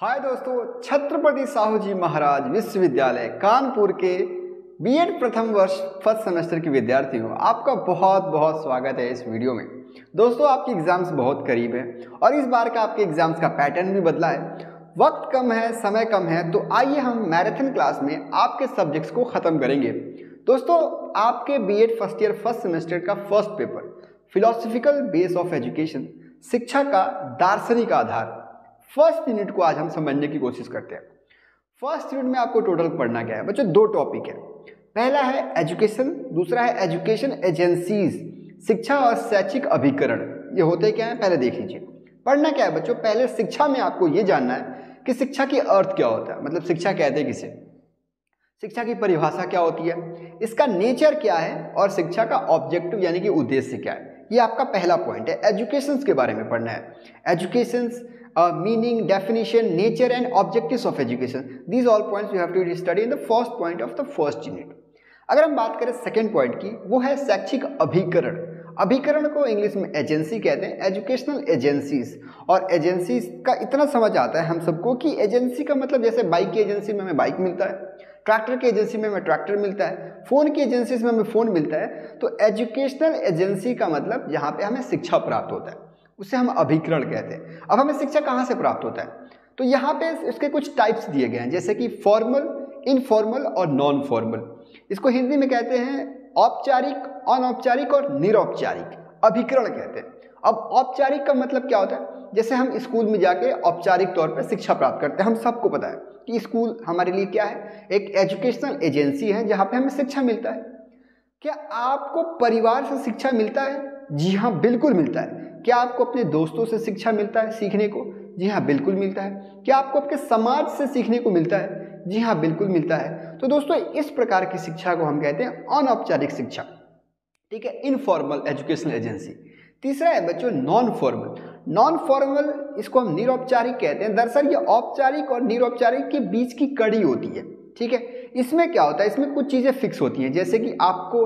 हाय दोस्तों छत्रपति साहू जी महाराज विश्वविद्यालय कानपुर के बीएड प्रथम वर्ष फर्स्ट सेमेस्टर के विद्यार्थी हूँ आपका बहुत बहुत स्वागत है इस वीडियो में दोस्तों आपके एग्ज़ाम्स बहुत करीब हैं और इस बार का आपके एग्ज़ाम्स का पैटर्न भी बदला है वक्त कम है समय कम है तो आइए हम मैराथन क्लास में आपके सब्जेक्ट्स को ख़त्म करेंगे दोस्तों आपके B first year first semester का first paper philosophical base of education शिक्षा का दार्शनिक आधार फर्स्ट यूनिट को आज हम समझने की कोशिश करते हैं फर्स्ट यूनिट में आपको टोटल पढ़ना क्या है बच्चों दो टॉपिक है पहला है एजुकेशन दूसरा है एजुकेशन एजेंसीज शिक्षा और शैक्षिक अभिकरण ये होते क्या है पहले देख लीजिए पढ़ना क्या है बच्चों पहले शिक्षा में आपको ये जानना है कि शिक्षा की अर्थ क्या होता है मतलब शिक्षा कहते हैं किसे शिक्षा की परिभाषा क्या होती है इसका नेचर क्या है और शिक्षा का ऑब्जेक्टिव यानी कि उद्देश्य क्या है ये आपका पहला पॉइंट है एजुकेशंस के बारे में पढ़ना है educations uh, meaning, definition, nature and objectives of education. These all points you have to study in the first point of the first unit. अगर हम बात करें सेकेंड पॉइंट की वो है शैक्षिक अभिकरण अभिकरण को इंग्लिश में एजेंसी कहते हैं एजुकेशनल एजेंसीज और एजेंसीज का इतना समझ आता है हम सबको कि एजेंसी का मतलब जैसे बाइक की एजेंसी में हमें बाइक मिलता है ट्रैक्टर की एजेंसी में हमें ट्रैक्टर मिलता है फ़ोन की एजेंसीज में हमें फ़ोन मिलता है तो एजुकेशनल एजेंसी का मतलब जहाँ पे हमें शिक्षा प्राप्त होता है उसे हम अभिकरण कहते हैं अब हमें शिक्षा कहाँ से प्राप्त होता है तो यहाँ पे उसके कुछ टाइप्स दिए गए हैं जैसे कि फॉर्मल इनफॉर्मल और नॉन फॉर्मल इसको हिंदी में कहते हैं औपचारिक अनौपचारिक और निरौपचारिक अभिकरण कहते हैं अब औपचारिक का मतलब क्या होता है जैसे हम स्कूल में जाके औपचारिक तौर पर शिक्षा प्राप्त करते हैं हम सबको पता है कि स्कूल हमारे लिए क्या है एक एजुकेशनल एजेंसी है जहाँ पे हमें शिक्षा मिलता है क्या आपको परिवार से शिक्षा मिलता है जी हाँ बिल्कुल मिलता है क्या आपको अपने दोस्तों से शिक्षा मिलता है सीखने को जी हाँ बिल्कुल मिलता है क्या आपको आपके समाज से सीखने को मिलता है जी हाँ बिल्कुल मिलता है तो दोस्तों इस प्रकार की शिक्षा को हम कहते हैं अनौपचारिक शिक्षा ठीक है इनफॉर्मल एजुकेशनल एजेंसी तीसरा है बच्चों नॉन फॉर्मल नॉन फॉर्मल इसको हम निरौपचारिक कहते हैं दरअसल ये औपचारिक और निरौपचारिक के बीच की कड़ी होती है ठीक है इसमें क्या होता है इसमें कुछ चीज़ें फिक्स होती हैं जैसे कि आपको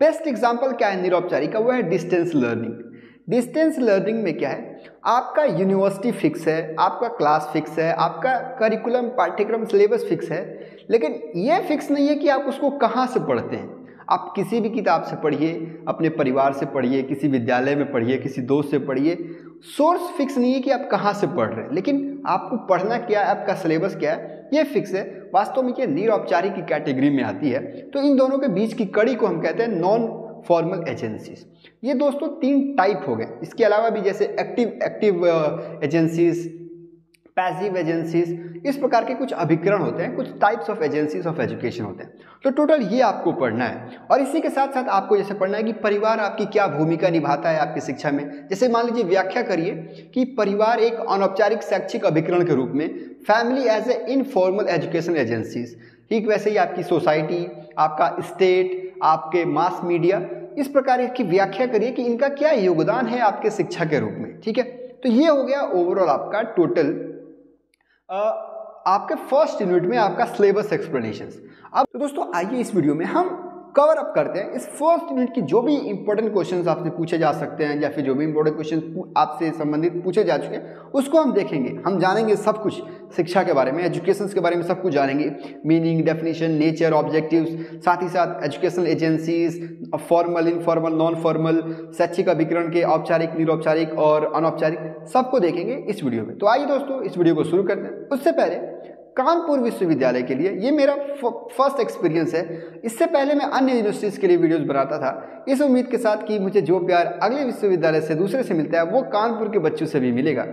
बेस्ट एग्जाम्पल क्या है निरौपचारिक का वो है डिस्टेंस लर्निंग डिस्टेंस लर्निंग में क्या है आपका यूनिवर्सिटी फिक्स है आपका क्लास फिक्स है आपका करिकुलम पाठ्यक्रम सिलेबस फिक्स है लेकिन ये फिक्स नहीं है कि आप उसको कहाँ से पढ़ते हैं आप किसी भी किताब से पढ़िए अपने परिवार से पढ़िए किसी विद्यालय में पढ़िए किसी दोस्त से पढ़िए सोर्स फिक्स नहीं है कि आप कहाँ से पढ़ रहे हैं लेकिन आपको पढ़ना क्या है आपका सिलेबस क्या है ये फिक्स है वास्तव में ये औपचारिक की कैटेगरी में आती है तो इन दोनों के बीच की कड़ी को हम कहते हैं नॉन फॉर्मल एजेंसीज ये दोस्तों तीन टाइप हो गए इसके अलावा भी जैसे active active agencies passive agencies इस प्रकार के कुछ अभिकरण होते हैं कुछ types of agencies of education होते हैं तो टोटल ये आपको पढ़ना है और इसी के साथ साथ आपको जैसे पढ़ना है कि परिवार आपकी क्या भूमिका निभाता है आपकी शिक्षा में जैसे मान लीजिए व्याख्या करिए कि परिवार एक अनौपचारिक शैक्षिक अभिकरण के रूप में family as a informal education agencies ठीक वैसे ही आपकी सोसाइटी आपका स्टेट आपके मास मीडिया इस प्रकार की व्याख्या करिए कि इनका क्या योगदान है आपके शिक्षा के रूप में ठीक है तो ये हो गया ओवरऑल आपका टोटल आपके फर्स्ट यूनिट में आपका सिलेबस एक्सप्लेनेशन अब तो दोस्तों आइए इस वीडियो में हम कवर अप करते हैं इस फर्स्ट यूनिट की जो भी इंपॉर्टेंट क्वेश्चन आपसे पूछे जा सकते हैं या फिर जो भी इंपॉर्टेंट क्वेश्चन आपसे संबंधित पूछे जा चुके हैं उसको हम देखेंगे हम जानेंगे सब कुछ शिक्षा के बारे में एजुकेशन के बारे में सब कुछ जानेंगे मीनिंग डेफिनेशन नेचर ऑब्जेक्टिव साथ ही साथ educational agencies formal informal non formal शैक्षिक अभिकरण के औपचारिक निरौपचारिक और अनौपचारिक सबको देखेंगे इस वीडियो में तो आइए दोस्तों इस वीडियो को शुरू करते हैं उससे पहले कानपुर विश्वविद्यालय के लिए ये मेरा फर्स्ट एक्सपीरियंस है इससे पहले मैं अन्य यूनिवर्सिटीज़ के लिए वीडियोस बनाता था इस उम्मीद के साथ कि मुझे जो प्यार अगले विश्वविद्यालय से दूसरे से मिलता है वो कानपुर के बच्चों से भी मिलेगा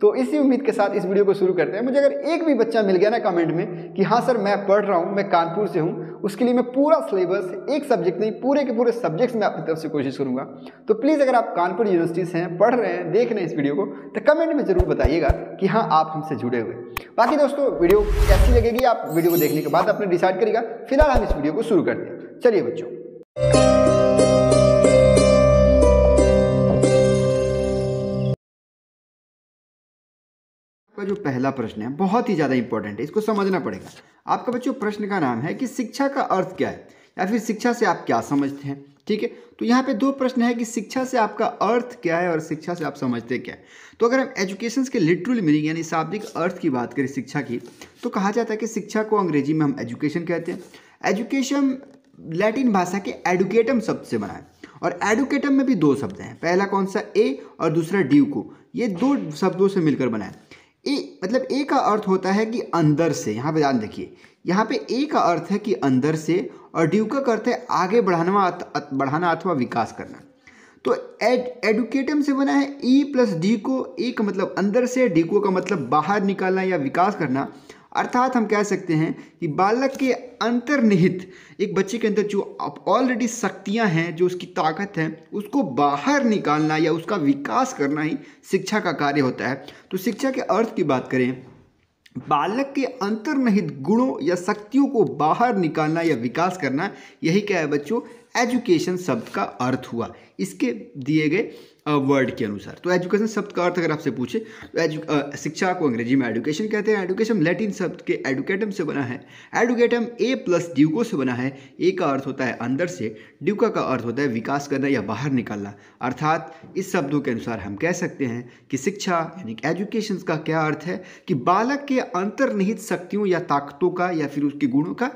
तो इसी उम्मीद के साथ इस वीडियो को शुरू करते हैं मुझे अगर एक भी बच्चा मिल गया ना कमेंट में कि हाँ सर मैं पढ़ रहा हूँ मैं कानपुर से हूँ उसके लिए मैं पूरा सिलेबस एक सब्जेक्ट नहीं पूरे के पूरे सब्जेक्ट्स में अपनी तरफ से कोशिश करूँगा तो प्लीज़ अगर आप कानपुर यूनिवर्सिटी से हैं पढ़ रहे हैं देख रहे हैं इस वीडियो को तो कमेंट में ज़रूर बताइएगा कि हाँ आप हमसे जुड़े हुए बाकी दोस्तों वीडियो कैसी लगेगी आप वीडियो को देखने के बाद अपने डिसाइड करेगा फिलहाल हम इस वीडियो को शुरू करते हैं चलिए बच्चों जो पहला प्रश्न है बहुत ही ज़्यादा इंपॉर्टेंट है इसको समझना पड़ेगा आपका बच्चों प्रश्न का नाम है कि शिक्षा का अर्थ क्या है या फिर शिक्षा से आप क्या समझते हैं ठीक है तो यहाँ पे दो प्रश्न है कि शिक्षा से आपका अर्थ क्या है और शिक्षा से आप समझते क्या है तो अगर हम एजुकेशन के लिटरल मीनिंग यानी शाब्दिक अर्थ की बात करें शिक्षा की तो कहा जाता है कि शिक्षा को अंग्रेजी में हम एजुकेशन कहते हैं एजुकेशन लैटिन भाषा के एडुकेटम शब्द से बना है और एडुकेटम में भी दो शब्द हैं पहला कौन सा ए और दूसरा ड्यू को ये दो शब्दों से मिलकर बना है ए मतलब ए का अर्थ होता है कि अंदर से यहाँ पे ध्यान देखिए यहाँ पे ए का अर्थ है कि अंदर से और ड्यू का अर्थ है आगे बढ़ाना बढ़ाना अथवा विकास करना तो एड एडुकेटम से बना है ई प्लस डी को ए e का मतलब अंदर से डी को का मतलब बाहर निकालना या विकास करना अर्थात हम कह सकते हैं कि बालक के अंतर्निहित एक बच्चे के अंदर जो ऑलरेडी शक्तियां हैं जो उसकी ताकत है उसको बाहर निकालना या उसका विकास करना ही शिक्षा का कार्य होता है तो शिक्षा के अर्थ की बात करें बालक के अंतर्निहित गुणों या शक्तियों को बाहर निकालना या विकास करना यही क्या है बच्चों एजुकेशन शब्द का अर्थ हुआ इसके दिए गए वर्ड के अनुसार तो एजुकेशन शब्द का अर्थ अगर आपसे पूछे तो शिक्षा को अंग्रेजी में एडुकेशन कहते हैं एडुकेशन लैटिन शब्द के एडुकेटम से बना है एडुकेटम ए प्लस ड्यूको से बना है ए का अर्थ होता है अंदर से ड्यूका का अर्थ होता है विकास करना या बाहर निकालना अर्थात इस शब्दों के अनुसार हम कह सकते हैं कि शिक्षा यानी कि एजुकेशन का क्या अर्थ है कि बालक के अंतर्निहित शक्तियों या ताकतों का या फिर उसके गुणों का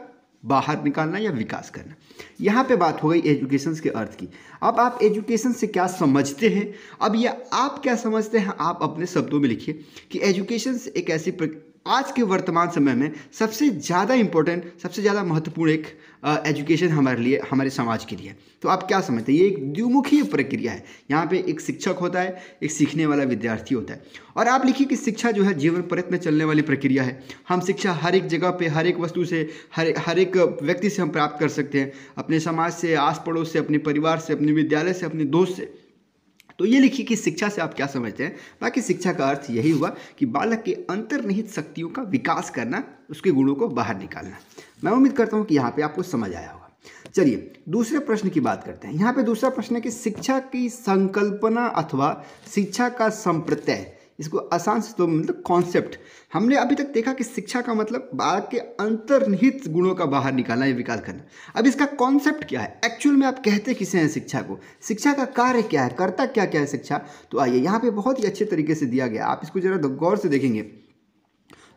बाहर निकालना या विकास करना यहाँ पे बात हो गई एजुकेशन के अर्थ की अब आप एजुकेशन से क्या समझते हैं अब यह आप क्या समझते हैं आप अपने शब्दों में लिखिए कि एजुकेशन एक ऐसी आज के वर्तमान समय में सबसे ज़्यादा इम्पोर्टेंट सबसे ज़्यादा महत्वपूर्ण एक एजुकेशन हमारे लिए हमारे समाज के लिए तो आप क्या समझते हैं ये एक द्विमुखी प्रक्रिया है यहाँ पे एक शिक्षक होता है एक सीखने वाला विद्यार्थी होता है और आप लिखिए कि शिक्षा जो है जीवन परत में चलने वाली प्रक्रिया है हम शिक्षा हर एक जगह पर हर एक वस्तु से हर हर एक व्यक्ति से हम प्राप्त कर सकते हैं अपने समाज से आस पड़ोस से अपने परिवार से अपने विद्यालय से अपने दोस्त से तो ये लिखिए कि शिक्षा से आप क्या समझते हैं बाकी शिक्षा का अर्थ यही हुआ कि बालक के अंतर्निहित शक्तियों का विकास करना उसके गुणों को बाहर निकालना मैं उम्मीद करता हूँ कि यहाँ पे आपको समझ आया होगा चलिए दूसरे प्रश्न की बात करते हैं यहाँ पे दूसरा प्रश्न है कि शिक्षा की संकल्पना अथवा शिक्षा का संप्रत्यय इसको आसान से तो मतलब कॉन्सेप्ट हमने अभी तक देखा कि शिक्षा का मतलब बालक के अंतर्निहित गुणों का बाहर निकालना या विकास करना अब इसका कॉन्सेप्ट क्या है एक्चुअल में आप कहते किसे हैं शिक्षा को शिक्षा का कार्य क्या है करता क्या क्या है शिक्षा तो आइए यहाँ पे बहुत ही अच्छे तरीके से दिया गया आप इसको जरा गौर से देखेंगे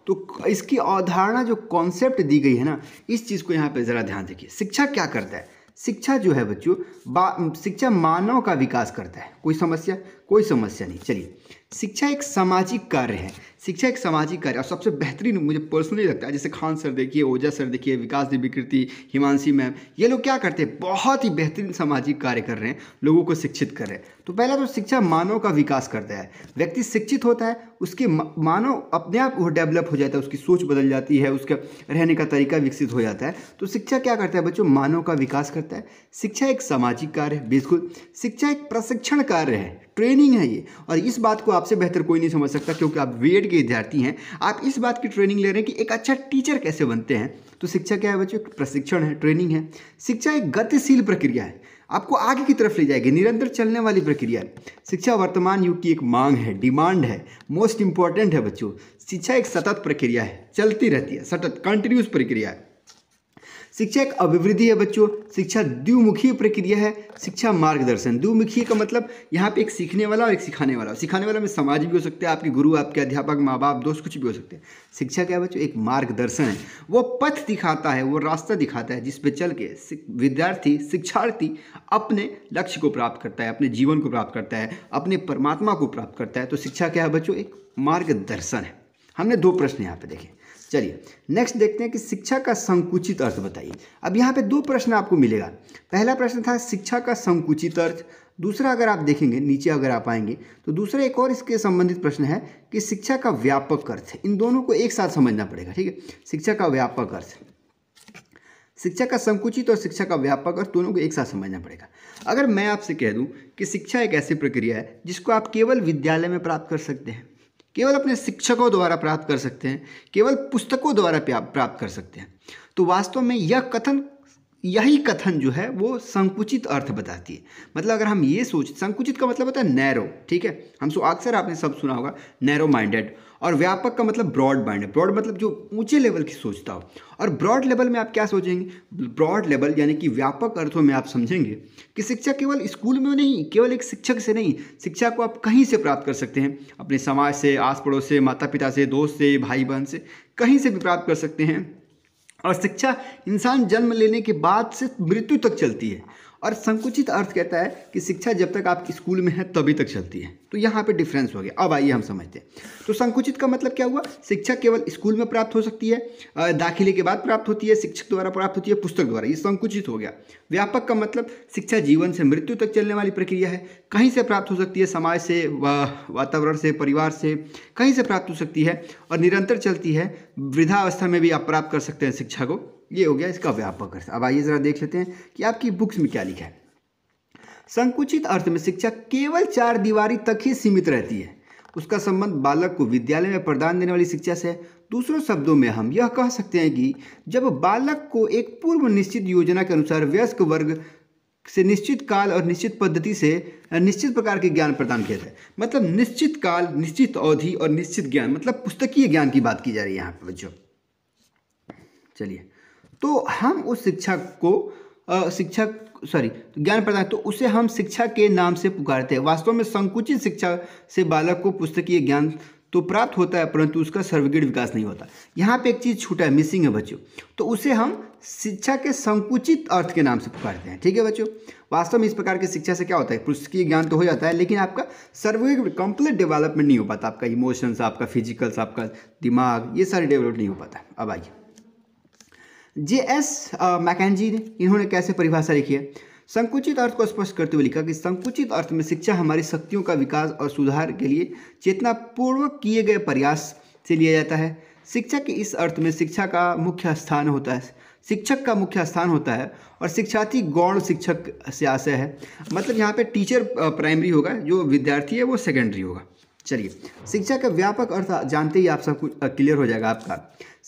तो इसकी अवधारणा जो कॉन्सेप्ट दी गई है ना इस चीज़ को यहाँ पे ज़रा ध्यान देखिए शिक्षा क्या करता है शिक्षा जो है बच्चों शिक्षा मानव का विकास करता है कोई समस्या कोई समस्या नहीं चलिए शिक्षा एक सामाजिक कार्य है शिक्षा एक सामाजिक कार्य और सबसे बेहतरीन मुझे पर्सनली लगता है जैसे खान सर देखिए ओझा सर देखिए विकास देवी कृति हिमांशी मैम ये लोग क्या करते हैं बहुत ही बेहतरीन सामाजिक कार्य कर रहे हैं लोगों को शिक्षित कर रहे हैं तो पहला तो शिक्षा मानव का विकास करता है व्यक्ति शिक्षित होता है उसके मानव अपने आप वो डेवलप हो जाता है उसकी सोच बदल जाती है उसका रहने का तरीका विकसित हो जाता है तो शिक्षा क्या करता है बच्चों मानव का विकास करता है शिक्षा एक सामाजिक कार्य है बिल्कुल शिक्षा एक प्रशिक्षण कार्य है ट्रेनिंग है ये और इस बात को आपसे बेहतर कोई नहीं समझ सकता क्योंकि आप बी के विद्यार्थी हैं आप इस बात की ट्रेनिंग ले रहे हैं कि एक अच्छा टीचर कैसे बनते हैं तो शिक्षा क्या है बच्चों प्रशिक्षण है ट्रेनिंग है शिक्षा एक गतिशील प्रक्रिया है आपको आगे की तरफ ले जाएगी निरंतर चलने वाली प्रक्रिया है शिक्षा वर्तमान युग की एक मांग है डिमांड है मोस्ट इंपॉर्टेंट है बच्चों शिक्षा एक सतत प्रक्रिया है चलती रहती है सतत कंटिन्यूस प्रक्रिया है शिक्षा एक अभिवृद्धि है बच्चों शिक्षा द्विमुखी प्रक्रिया है शिक्षा मार्गदर्शन द्विमुखी का मतलब यहाँ पे एक सीखने वाला और एक सिखाने वाला सिखाने वाला में समाज भी हो सकता है आपके गुरु आपके अध्यापक माँ बाप दोस्त कुछ भी हो सकते हैं शिक्षा क्या है बच्चों एक मार्गदर्शन है वो पथ दिखाता है वो रास्ता दिखाता है जिस चल के विद्यार्थी शिक्षार्थी अपने लक्ष्य को प्राप्त करता है अपने जीवन को प्राप्त करता है अपने परमात्मा को प्राप्त करता है तो शिक्षा क्या है बच्चों एक मार्गदर्शन है हमने दो प्रश्न यहाँ पे देखे चलिए नेक्स्ट देखते हैं कि शिक्षा का संकुचित अर्थ बताइए अब यहाँ पे दो प्रश्न आपको मिलेगा पहला प्रश्न था शिक्षा का संकुचित अर्थ दूसरा अगर आप देखेंगे नीचे अगर आप आएंगे तो दूसरा एक और इसके संबंधित प्रश्न है कि शिक्षा का व्यापक अर्थ इन दोनों को एक साथ समझना पड़ेगा ठीक है शिक्षा का व्यापक अर्थ शिक्षा का संकुचित और शिक्षा का व्यापक अर्थ दोनों को एक साथ समझना पड़ेगा अगर मैं आपसे कह दूं कि शिक्षा एक ऐसी प्रक्रिया है जिसको आप केवल विद्यालय में प्राप्त कर सकते हैं केवल अपने शिक्षकों द्वारा प्राप्त कर सकते हैं केवल पुस्तकों द्वारा प्राप्त कर सकते हैं तो वास्तव में यह कथन यही कथन जो है वो संकुचित अर्थ बताती है मतलब अगर हम ये सोच संकुचित का मतलब होता है नैरो ठीक है हम सो अक्सर आपने सब सुना होगा नैरो माइंडेड और व्यापक का मतलब ब्रॉड माइंडेड ब्रॉड मतलब जो ऊंचे लेवल की सोचता हो और ब्रॉड लेवल में आप क्या सोचेंगे ब्रॉड लेवल यानी कि व्यापक अर्थों में आप समझेंगे कि शिक्षा केवल स्कूल में नहीं केवल एक शिक्षक से नहीं शिक्षा को आप कहीं से प्राप्त कर सकते हैं अपने समाज से आस पड़ोस से माता पिता से दोस्त से भाई बहन से कहीं से भी प्राप्त कर सकते हैं और शिक्षा इंसान जन्म लेने के बाद से मृत्यु तक चलती है और संकुचित अर्थ कहता है कि शिक्षा जब तक आप स्कूल में है तभी तक चलती है तो यहाँ पे डिफरेंस हो गया अब आइए हम समझते हैं तो संकुचित का मतलब क्या हुआ शिक्षा केवल स्कूल में प्राप्त हो सकती है दाखिले के बाद प्राप्त होती है शिक्षक द्वारा प्राप्त होती है पुस्तक द्वारा ये संकुचित हो गया व्यापक का मतलब शिक्षा जीवन से मृत्यु तक चलने वाली प्रक्रिया है कहीं से प्राप्त हो सकती है समाज से वातावरण से परिवार से कहीं से प्राप्त हो सकती है और निरंतर चलती है वृद्धावस्था में भी आप प्राप्त कर सकते हैं शिक्षा को ये हो गया इसका व्यापक अर्थ अब आइए ज़रा देख लेते हैं कि आपकी बुक्स में क्या लिखा है संकुचित अर्थ में शिक्षा केवल चार दीवारी तक ही सीमित रहती है उसका संबंध बालक को विद्यालय में प्रदान देने वाली शिक्षा से है दूसरों शब्दों में हम यह कह सकते हैं कि जब बालक को एक पूर्व निश्चित योजना के अनुसार वयस्क वर्ग से निश्चित काल और निश्चित पद्धति से निश्चित प्रकार के ज्ञान प्रदान किया जाए मतलब निश्चित काल निश्चित अवधि और निश्चित ज्ञान मतलब पुस्तकीय ज्ञान की बात की जा रही है यहाँ पर बच्चों चलिए तो हम उस शिक्षक को शिक्षक सॉरी ज्ञान प्रदान तो उसे हम शिक्षा के नाम से पुकारते हैं वास्तव में संकुचित शिक्षा से बालक को पुस्तकीय ज्ञान तो प्राप्त होता है परंतु उसका सर्वगीण विकास नहीं होता यहाँ पे एक चीज़ छूटा है मिसिंग है बच्चों तो उसे हम शिक्षा के संकुचित अर्थ के नाम से पुकारते हैं ठीक है बच्चों वास्तव में इस प्रकार की शिक्षा से क्या होता है पुस्तकीय ज्ञान तो हो जाता है लेकिन आपका सर्वगीण कंप्लीट डेवलपमेंट नहीं हो पाता आपका इमोशंस आपका फिजिकल्स आपका दिमाग ये सारे डेवलप नहीं हो पाता अब आइए जे एस मैकेजी ने इन्होंने कैसे परिभाषा लिखी है संकुचित अर्थ को स्पष्ट करते हुए लिखा कि संकुचित अर्थ में शिक्षा हमारी शक्तियों का विकास और सुधार के लिए चेतना पूर्वक किए गए प्रयास से लिया जाता है शिक्षा के इस अर्थ में शिक्षा का मुख्य स्थान होता है शिक्षक का मुख्य स्थान होता है और शिक्षार्थी गौण शिक्षक से आशय है मतलब यहाँ पे टीचर प्राइमरी होगा जो विद्यार्थी है वो सेकेंडरी होगा चलिए शिक्षा का व्यापक अर्थ जानते ही आप सब कुछ क्लियर हो जाएगा आपका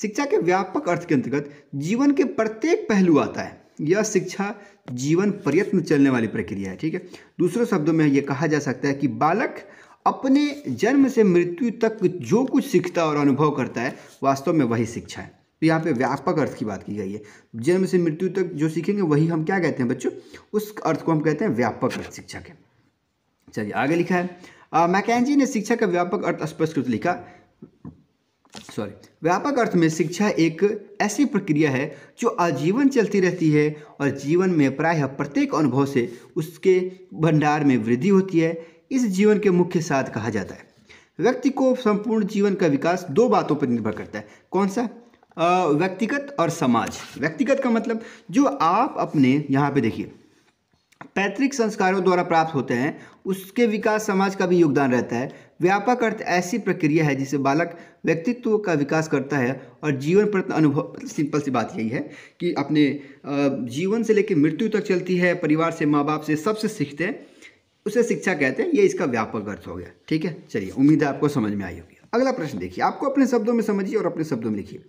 शिक्षा के व्यापक अर्थ के अंतर्गत जीवन के प्रत्येक पहलू आता है यह शिक्षा जीवन प्रयत्न चलने वाली प्रक्रिया है ठीक है दूसरे शब्दों में यह कहा जा सकता है कि बालक अपने जन्म से मृत्यु तक जो कुछ सीखता और अनुभव करता है वास्तव में वही शिक्षा है तो यहाँ पे व्यापक अर्थ की बात की गई है जन्म से मृत्यु तक जो सीखेंगे वही हम क्या कहते हैं बच्चों उस अर्थ को हम कहते हैं व्यापक अर्थ शिक्षा के चलिए आगे लिखा है मैकेजी ने शिक्षा का व्यापक अर्थ स्पष्ट रूप लिखा सॉरी व्यापक अर्थ में शिक्षा एक ऐसी प्रक्रिया है जो आजीवन चलती रहती है और जीवन में प्रायः प्रत्येक अनुभव से उसके भंडार में वृद्धि होती है इस जीवन के मुख्य साथ कहा जाता है व्यक्ति को संपूर्ण जीवन का विकास दो बातों पर निर्भर करता है कौन सा व्यक्तिगत और समाज व्यक्तिगत का मतलब जो आप अपने यहाँ पे देखिए पैतृक संस्कारों द्वारा प्राप्त होते हैं उसके विकास समाज का भी योगदान रहता है व्यापक अर्थ ऐसी प्रक्रिया है जिसे बालक व्यक्तित्व का विकास करता है और जीवन प्रति अनुभव सिंपल सी बात यही है कि अपने जीवन से लेकर मृत्यु तक चलती है परिवार से माँ बाप से सबसे सीखते हैं उसे शिक्षा कहते हैं ये इसका व्यापक अर्थ हो गया ठीक है चलिए उम्मीद है आपको समझ में आई होगी अगला प्रश्न देखिए आपको अपने शब्दों में समझिए और अपने शब्दों में लिखिए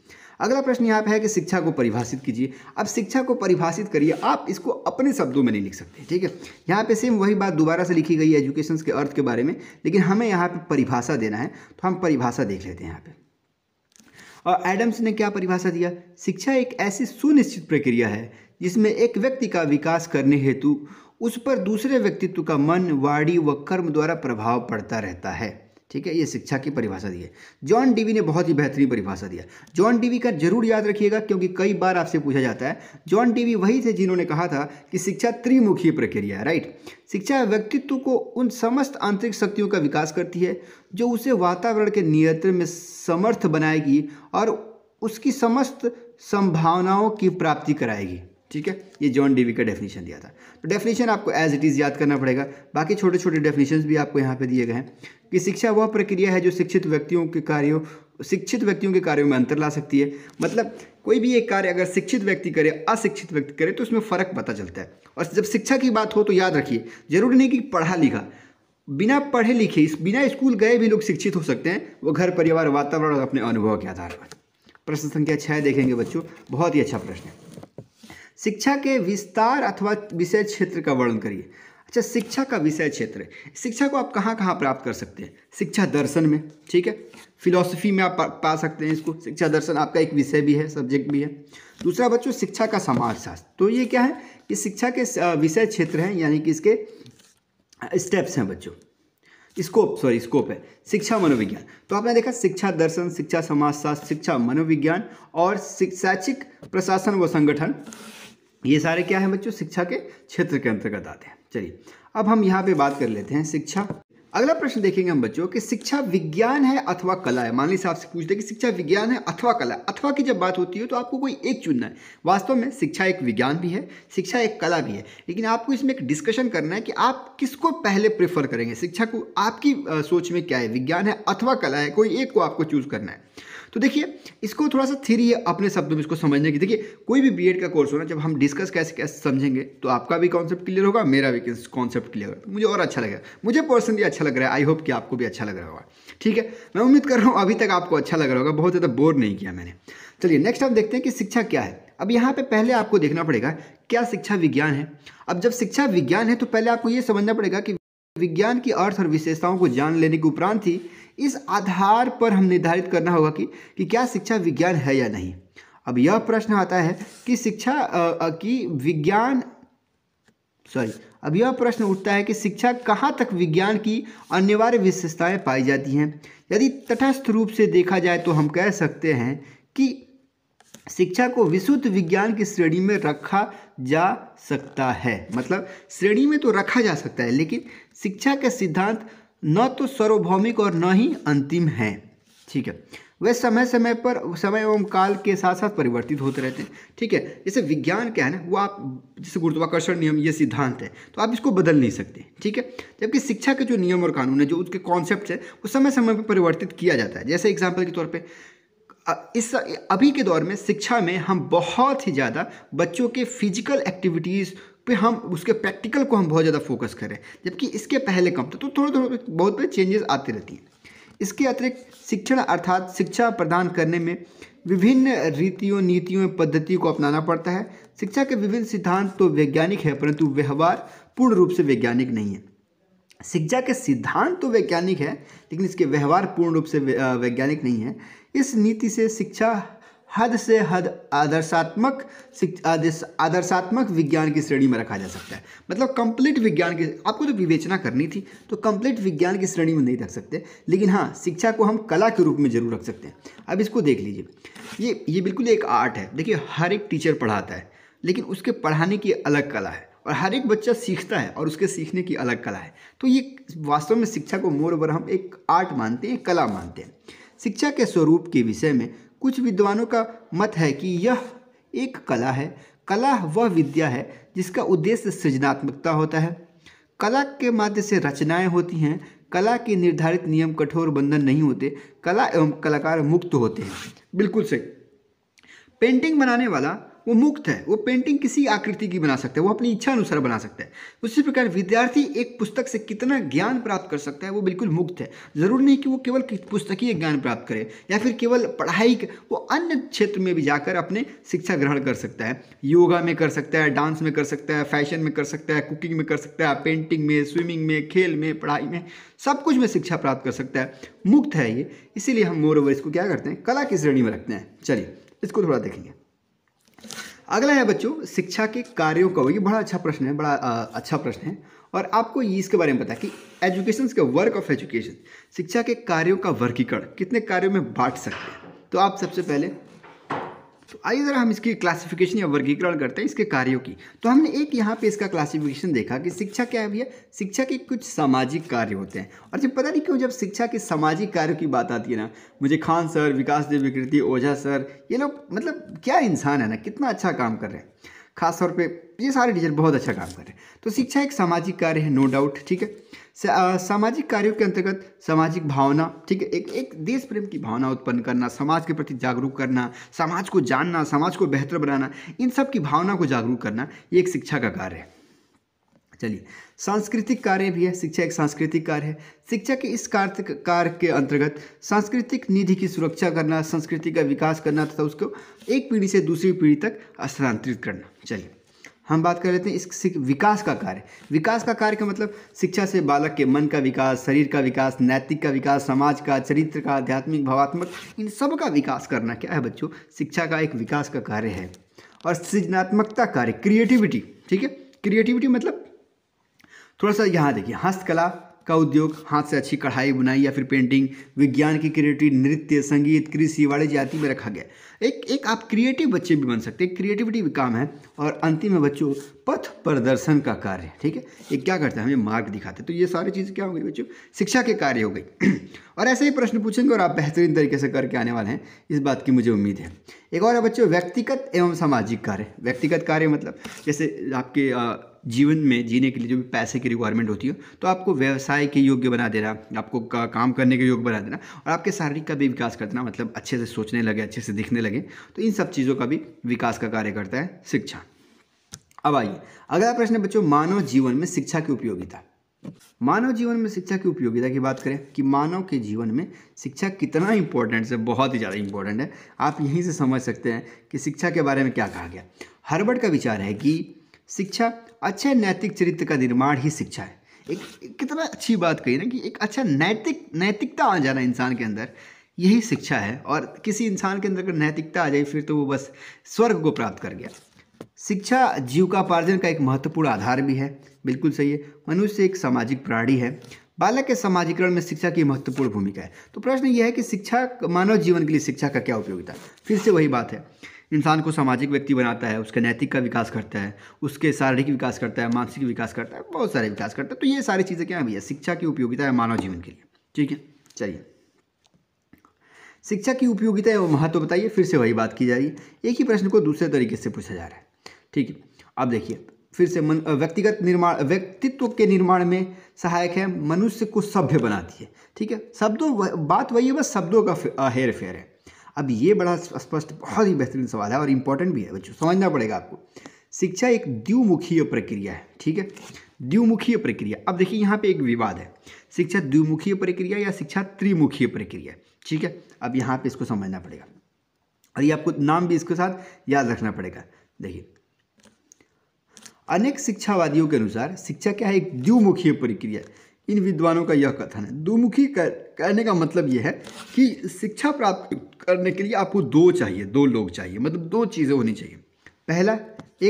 अगला प्रश्न यहाँ पे है कि शिक्षा को परिभाषित कीजिए अब शिक्षा को परिभाषित करिए आप इसको अपने शब्दों में नहीं लिख सकते ठीक है यहाँ पे सेम वही बात दोबारा से लिखी गई है एजुकेशन के अर्थ के बारे में लेकिन हमें यहाँ पर परिभाषा देना है तो हम परिभाषा देख लेते हैं यहाँ पर और एडम्स ने क्या परिभाषा दिया शिक्षा एक ऐसी सुनिश्चित प्रक्रिया है जिसमें एक व्यक्ति का विकास करने हेतु उस पर दूसरे व्यक्तित्व का मन वाणी व कर्म द्वारा प्रभाव पड़ता रहता है ठीक है ये शिक्षा की परिभाषा दी है जॉन डीवी ने बहुत ही बेहतरीन परिभाषा दिया जॉन डीवी का जरूर याद रखिएगा क्योंकि कई बार आपसे पूछा जाता है जॉन डीवी वही थे जिन्होंने कहा था कि शिक्षा त्रिमुखी प्रक्रिया है राइट शिक्षा व्यक्तित्व को उन समस्त आंतरिक शक्तियों का विकास करती है जो उसे वातावरण के नियंत्रण में समर्थ बनाएगी और उसकी समस्त संभावनाओं की प्राप्ति कराएगी ठीक है ये जॉन डीवी का डेफिनेशन दिया था तो डेफिनेशन आपको एज इट इज़ याद करना पड़ेगा बाकी छोटे छोटे डेफिनेशन भी आपको यहाँ पे दिए गए हैं कि शिक्षा वह प्रक्रिया है जो शिक्षित व्यक्तियों के कार्यों शिक्षित व्यक्तियों के कार्यों में अंतर ला सकती है मतलब कोई भी एक कार्य अगर शिक्षित व्यक्ति करे अशिक्षित व्यक्ति करे तो उसमें फ़र्क पता चलता है और जब शिक्षा की बात हो तो याद रखिए जरूरी नहीं कि पढ़ा लिखा बिना पढ़े लिखे बिना स्कूल गए भी लोग शिक्षित हो सकते हैं वो घर परिवार वातावरण और अपने अनुभव के आधार पर प्रश्न संख्या छः देखेंगे बच्चों बहुत ही अच्छा प्रश्न है शिक्षा के विस्तार अथवा विषय क्षेत्र का वर्णन करिए अच्छा शिक्षा का विषय क्षेत्र शिक्षा को आप कहाँ कहाँ प्राप्त कर सकते हैं शिक्षा दर्शन में ठीक है फिलोसफी में आप पा सकते हैं इसको शिक्षा दर्शन आपका एक विषय भी है सब्जेक्ट भी है दूसरा बच्चों शिक्षा का समाजशास्त्र तो ये क्या है कि शिक्षा के विषय क्षेत्र हैं यानी कि इसके स्टेप्स हैं बच्चों स्कोप सॉरी स्कोप है शिक्षा मनोविज्ञान तो आपने देखा शिक्षा दर्शन शिक्षा समाजशास्त्र शिक्षा मनोविज्ञान और शैक्षिक प्रशासन व संगठन ये सारे क्या है बच्चों शिक्षा के क्षेत्र के अंतर्गत आते हैं चलिए अब हम यहाँ पे बात कर लेते हैं शिक्षा अगला प्रश्न देखेंगे हम बच्चों कि शिक्षा विज्ञान है अथवा कला है मान ली साहब आपसे पूछते हैं कि शिक्षा विज्ञान है अथवा कला अथवा की जब बात होती है तो आपको कोई एक चुनना है वास्तव में शिक्षा एक विज्ञान भी है शिक्षा एक कला भी है लेकिन आपको इसमें एक डिस्कशन करना है कि आप किसको पहले प्रेफर करेंगे शिक्षा को आपकी सोच में क्या है विज्ञान है अथवा कला है कोई एक को आपको चूज करना है तो देखिए इसको थोड़ा सा थ्री अपने शब्दों में इसको समझने की देखिए कोई भी बी का कोर्स होना जब हम डिस्कस कैसे कैसे समझेंगे तो आपका भी कॉन्सेप्ट क्लियर होगा मेरा भी कॉन्सेप्ट क्लियर होगा तो मुझे और अच्छा लगेगा मुझे पर्सनली अच्छा लग रहा है आई होप कि आपको भी अच्छा लग रहा होगा ठीक है मैं उम्मीद कर रहा हूँ अभी तक आपको अच्छा लग रहा होगा बहुत ज़्यादा बोर नहीं किया मैंने चलिए नेक्स्ट आप देखते हैं कि शिक्षा क्या है अब यहाँ पे पहले आपको देखना पड़ेगा क्या शिक्षा विज्ञान है अब जब शिक्षा विज्ञान है तो पहले आपको ये समझना पड़ेगा कि विज्ञान की अर्थ और विशेषताओं को जान लेने के उपरांत ही इस आधार पर हम निर्धारित करना होगा कि, कि क्या शिक्षा विज्ञान है या नहीं अब यह प्रश्न आता है कि शिक्षा की विज्ञान सॉरी अब यह प्रश्न उठता है कि शिक्षा कहाँ तक विज्ञान की अनिवार्य विशेषताएं पाई जाती हैं यदि तटस्थ रूप से देखा जाए तो हम कह सकते हैं कि शिक्षा को विशुद्ध विज्ञान की श्रेणी में रखा जा सकता है मतलब श्रेणी में तो रखा जा सकता है लेकिन शिक्षा के सिद्धांत न तो सार्वभौमिक और न ही अंतिम हैं ठीक है वे समय समय पर समय एवं काल के साथ साथ परिवर्तित होते रहते हैं ठीक है जैसे विज्ञान क्या है ना वो आप जैसे गुरुत्वाकर्षण नियम ये सिद्धांत है तो आप इसको बदल नहीं सकते ठीक है जबकि शिक्षा के जो नियम और कानून है जो उसके कॉन्सेप्ट है वो समय समय पर परिवर्तित किया जाता है जैसे एग्जाम्पल के तौर पर इस अभी के दौर में शिक्षा में हम बहुत ही ज़्यादा बच्चों के फिजिकल एक्टिविटीज़ पे हम उसके प्रैक्टिकल को हम बहुत ज़्यादा फोकस करें जबकि इसके पहले कम था तो थोड़े थोड़े बहुत बड़े चेंजेस आती रहती हैं इसके अतिरिक्त शिक्षण अर्थात शिक्षा प्रदान करने में विभिन्न रीतियों नीतियों पद्धतियों को अपनाना पड़ता है शिक्षा के विभिन्न सिद्धांत तो वैज्ञानिक है परंतु व्यवहार पूर्ण रूप से वैज्ञानिक नहीं है शिक्षा के सिद्धांत तो वैज्ञानिक है लेकिन इसके व्यवहार पूर्ण रूप से वैज्ञानिक नहीं है इस नीति से शिक्षा हद से हद आदर्शात्मक आदर्शात्मक विज्ञान की श्रेणी में रखा जा सकता है मतलब कंप्लीट विज्ञान की आपको तो विवेचना करनी थी तो कंप्लीट विज्ञान की श्रेणी में नहीं रख सकते लेकिन हाँ शिक्षा को हम कला के रूप में जरूर रख सकते हैं अब इसको देख लीजिए ये ये बिल्कुल एक आर्ट है देखिए हर एक टीचर पढ़ाता है लेकिन उसके पढ़ाने की अलग कला है और हर एक बच्चा सीखता है और उसके सीखने की अलग कला है तो ये वास्तव में शिक्षा को मोर हम एक आर्ट मानते हैं कला मानते हैं शिक्षा के स्वरूप के विषय में कुछ विद्वानों का मत है कि यह एक कला है कला वह विद्या है जिसका उद्देश्य सृजनात्मकता होता है कला के माध्यम से रचनाएं होती हैं कला के निर्धारित नियम कठोर बंधन नहीं होते कला एवं कलाकार मुक्त होते हैं बिल्कुल सही पेंटिंग बनाने वाला वो मुक्त है वो पेंटिंग किसी आकृति की बना सकता है वो अपनी इच्छा अनुसार बना सकता है उसी प्रकार विद्यार्थी एक पुस्तक से कितना ज्ञान प्राप्त कर सकता है वो बिल्कुल मुक्त है ज़रूर नहीं कि वो केवल पुस्तकीय ज्ञान प्राप्त करे या फिर केवल पढ़ाई के, वो अन्य क्षेत्र में भी जाकर अपने शिक्षा ग्रहण कर सकता है योगा में कर सकता है डांस में कर सकता है फैशन में कर सकता है कुकिंग में कर सकता है पेंटिंग में स्विमिंग में खेल में पढ़ाई में सब कुछ में शिक्षा प्राप्त कर सकता है मुक्त है ये इसीलिए हम मोर ओवर इसको क्या करते हैं कला की श्रेणी में रखते हैं चलिए इसको थोड़ा देखेंगे अगला है बच्चों शिक्षा के कार्यों का ये बड़ा अच्छा प्रश्न है बड़ा आ, अच्छा प्रश्न है और आपको ये इसके बारे में पता है कि एजुकेशन के वर्क ऑफ एजुकेशन शिक्षा के कार्यों का वर्गीकरण कितने कार्यों में बांट सकते हैं तो आप सबसे पहले आइए ज़रा हम इसकी क्लासिफिकेशन या वर्गीकरण करते हैं इसके कार्यों की तो हमने एक यहाँ पे इसका क्लासिफिकेशन देखा कि शिक्षा क्या है भैया शिक्षा के कुछ सामाजिक कार्य होते हैं और जब पता नहीं क्यों जब शिक्षा के सामाजिक कार्यों की बात आती है ना मुझे खान सर विकास देव विकृति ओझा सर ये लोग मतलब क्या इंसान है ना कितना अच्छा काम कर रहे हैं खासतौर पर ये सारे टीचर बहुत अच्छा काम कर रहे हैं तो शिक्षा एक सामाजिक कार्य है नो डाउट ठीक है सामाजिक कार्यों के अंतर्गत सामाजिक भावना ठीक है एक एक देश प्रेम की भावना उत्पन्न करना समाज के प्रति जागरूक करना समाज को जानना समाज को बेहतर बनाना इन सब की भावना को जागरूक करना ये एक शिक्षा का कार्य है चलिए सांस्कृतिक कार्य भी है शिक्षा एक सांस्कृतिक कार्य है शिक्षा के इस कार्य कार्य के अंतर्गत सांस्कृतिक निधि की सुरक्षा करना संस्कृति का विकास करना तथा उसको एक पीढ़ी से दूसरी पीढ़ी तक स्थानांतरित करना चलिए हम बात कर लेते हैं इस विकास का कार्य विकास का कार्य का मतलब शिक्षा से बालक के मन का विकास शरीर का विकास नैतिक का विकास समाज का चरित्र का आध्यात्मिक भावात्मक इन सब का विकास करना क्या है बच्चों शिक्षा का एक विकास का कार्य है और सृजनात्मकता कार्य क्रिएटिविटी ठीक है क्रिएटिविटी मतलब थोड़ा सा यहाँ देखिए हस्तकला का उद्योग हाथ से अच्छी कढ़ाई बुनाई या फिर पेंटिंग विज्ञान की क्रिएटिव नृत्य संगीत कृषि वाणिज्य आदि में रखा गया एक एक आप क्रिएटिव बच्चे भी बन सकते हैं क्रिएटिविटी भी काम है और अंतिम है बच्चों पथ प्रदर्शन का कार्य ठीक है ये क्या करता है हमें मार्ग दिखाते तो ये सारी चीज़ क्या हो गई बच्चों शिक्षा के कार्य हो गई और ऐसे ही प्रश्न पूछेंगे और आप बेहतरीन तरीके से करके आने वाले हैं इस बात की मुझे उम्मीद है एक और है बच्चों व्यक्तिगत एवं सामाजिक कार्य व्यक्तिगत कार्य मतलब जैसे आपके जीवन में जीने के लिए जो भी पैसे की रिक्वायरमेंट होती है तो आपको व्यवसाय के योग्य बना देना आपको का, काम करने के योग्य बना देना और आपके शारीरिक का भी विकास कर देना मतलब अच्छे से सोचने लगे अच्छे से दिखने लगे तो इन सब चीज़ों का भी विकास का कार्य करता है शिक्षा अब आइए अगला प्रश्न है बच्चों मानव जीवन में शिक्षा की उपयोगिता मानव जीवन में शिक्षा की उपयोगिता की बात करें कि मानव के जीवन में शिक्षा कितना इंपॉर्टेंट है बहुत ही ज़्यादा इंपॉर्टेंट है आप यहीं से समझ सकते हैं कि शिक्षा के बारे में क्या कहा गया हर्बर्ट का विचार है कि शिक्षा अच्छे नैतिक चरित्र का निर्माण ही शिक्षा है एक कितना अच्छी बात कही ना कि एक अच्छा नैतिक नैतिकता आ जाना इंसान के अंदर यही शिक्षा है और किसी इंसान के अंदर अगर नैतिकता आ जाए फिर तो वो बस स्वर्ग को प्राप्त कर गया शिक्षा जीविकापार्जन का एक महत्वपूर्ण आधार भी है बिल्कुल सही है मनुष्य एक सामाजिक प्राणी है बालक के समाजीकरण में शिक्षा की महत्वपूर्ण भूमिका है तो प्रश्न यह है कि शिक्षा मानव जीवन के लिए शिक्षा का क्या उपयोगिता फिर से वही बात है इंसान को सामाजिक व्यक्ति बनाता है उसके नैतिक का विकास करता है उसके शारीरिक विकास करता है मानसिक विकास करता है बहुत सारे विकास करता है तो ये सारी चीज़ें क्या है भैया शिक्षा की उपयोगिता है मानव जीवन के लिए ठीक है चलिए शिक्षा की उपयोगिता है वो महत्व तो बताइए फिर से वही बात की जा रही है एक ही प्रश्न को दूसरे तरीके से पूछा जा रहा है ठीक है अब देखिए फिर से मन व्यक्तिगत निर्माण व्यक्तित्व के निर्माण में सहायक है मनुष्य को सभ्य बनाती है ठीक है शब्दों बात वही है बस शब्दों का हेर फेर है अब ये बड़ा स्पष्ट बहुत ही बेहतरीन सवाल है और इम्पोर्टेंट भी है बच्चों समझना पड़ेगा आपको शिक्षा एक द्विमुखीय प्रक्रिया है ठीक है द्विमुखीय प्रक्रिया अब देखिए यहाँ पे एक विवाद है शिक्षा द्विमुखीय प्रक्रिया या शिक्षा त्रिमुखीय प्रक्रिया ठीक है अब यहाँ पे इसको समझना पड़ेगा और ये आपको नाम भी इसके साथ याद रखना पड़ेगा देखिए अनेक शिक्षावादियों के अनुसार शिक्षा क्या है एक द्विमुखीय प्रक्रिया इन विद्वानों का यह कथन है दुमुखी कहने का मतलब यह है कि शिक्षा प्राप्त करने के लिए आपको दो चाहिए दो लोग चाहिए मतलब दो चीज़ें होनी चाहिए पहला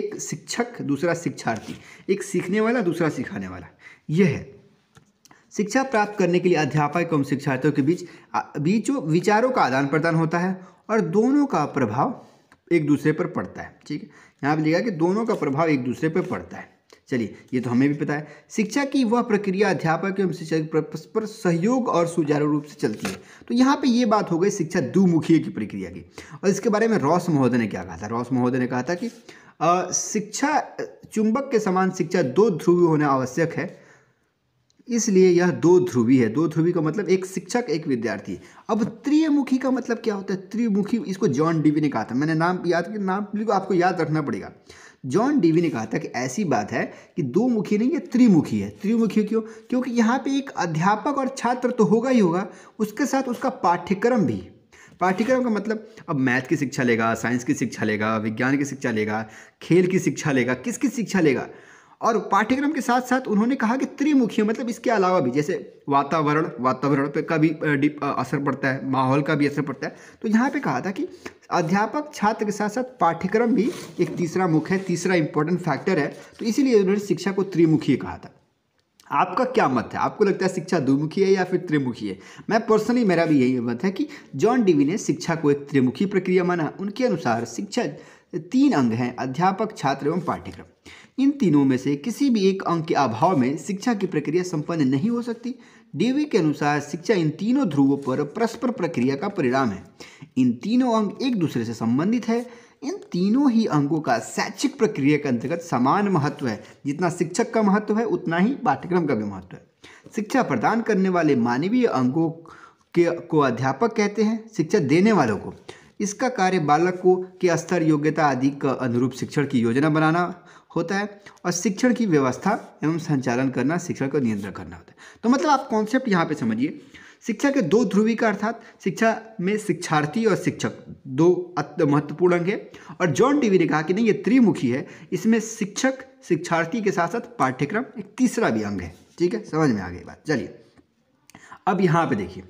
एक शिक्षक दूसरा शिक्षार्थी एक सीखने वाला दूसरा सिखाने वाला यह है शिक्षा प्राप्त करने के लिए अध्यापक एवं शिक्षार्थियों के बीच बीचों विचारों का आदान प्रदान होता है और दोनों का प्रभाव एक दूसरे पर पड़ता है ठीक है यहाँ पर लिखा कि दोनों का प्रभाव एक दूसरे पर पड़ता है चलिए ये तो हमें भी पता है शिक्षा की वह प्रक्रिया अध्यापक एवं शिक्षक परस्पर सहयोग और सुचारू रूप से चलती है तो यहाँ पे ये बात हो गई शिक्षा दुमुखी की प्रक्रिया की और इसके बारे में रॉस महोदय ने क्या कहा था रॉस महोदय ने कहा था कि शिक्षा चुंबक के समान शिक्षा दो ध्रुवी होना आवश्यक है इसलिए यह दो ध्रुवी है दो ध्रुवी का मतलब एक शिक्षक एक विद्यार्थी अब त्रिमुखी का मतलब क्या होता है त्रिमुखी इसको जॉन डीवी ने कहा था मैंने नाम याद कर नाम बिल्कुल आपको याद रखना पड़ेगा जॉन डीवी ने कहा था कि ऐसी बात है कि दो मुखी नहीं है त्रिमुखी है त्रिमुखी क्यों क्योंकि यहाँ पे एक अध्यापक और छात्र तो होगा ही होगा उसके साथ उसका पाठ्यक्रम भी पाठ्यक्रम का मतलब अब मैथ की शिक्षा लेगा साइंस की शिक्षा लेगा विज्ञान की शिक्षा लेगा खेल की शिक्षा लेगा किसकी शिक्षा लेगा और पाठ्यक्रम के साथ साथ उन्होंने कहा कि त्रिमुखी मतलब इसके अलावा भी जैसे वातावरण वातावरण पे का भी असर पड़ता है माहौल का भी असर पड़ता है तो यहाँ पे कहा था कि अध्यापक छात्र के साथ साथ पाठ्यक्रम भी एक तीसरा मुख्य है तीसरा इंपॉर्टेंट फैक्टर है तो इसीलिए उन्होंने शिक्षा को त्रिमुखी कहा था आपका क्या मत है आपको लगता है शिक्षा द्विमुखी है या फिर त्रिमुखी है मैं पर्सनली मेरा भी यही मत है कि जॉन डीवी ने शिक्षा को एक त्रिमुखी प्रक्रिया माना उनके अनुसार शिक्षा तीन अंग हैं अध्यापक छात्र एवं पाठ्यक्रम इन तीनों में से किसी भी एक अंग के अभाव में शिक्षा की प्रक्रिया संपन्न नहीं हो सकती डीवी के अनुसार शिक्षा इन तीनों ध्रुवों पर परस्पर प्रक्रिया का परिणाम है इन तीनों अंग एक दूसरे से संबंधित है इन तीनों ही अंगों का शैक्षिक प्रक्रिया के अंतर्गत समान महत्व है जितना शिक्षक का महत्व है उतना ही पाठ्यक्रम का भी महत्व है शिक्षा प्रदान करने वाले मानवीय अंगों के को अध्यापक कहते हैं शिक्षा देने वालों को इसका कार्य बालक को के स्तर योग्यता आदि का अनुरूप शिक्षण की योजना बनाना होता है और शिक्षण की व्यवस्था एवं संचालन करना शिक्षण को नियंत्रण करना होता है तो मतलब आप कॉन्सेप्ट यहाँ पे समझिए शिक्षा के दो ध्रुवी का अर्थात शिक्षा में शिक्षार्थी और शिक्षक दो महत्वपूर्ण अंग है और जॉन डीवी ने कहा कि नहीं ये त्रिमुखी है इसमें शिक्षक शिक्षार्थी के साथ साथ पाठ्यक्रम एक तीसरा भी अंग है ठीक है समझ में आ गई बात चलिए अब यहाँ पे देखिए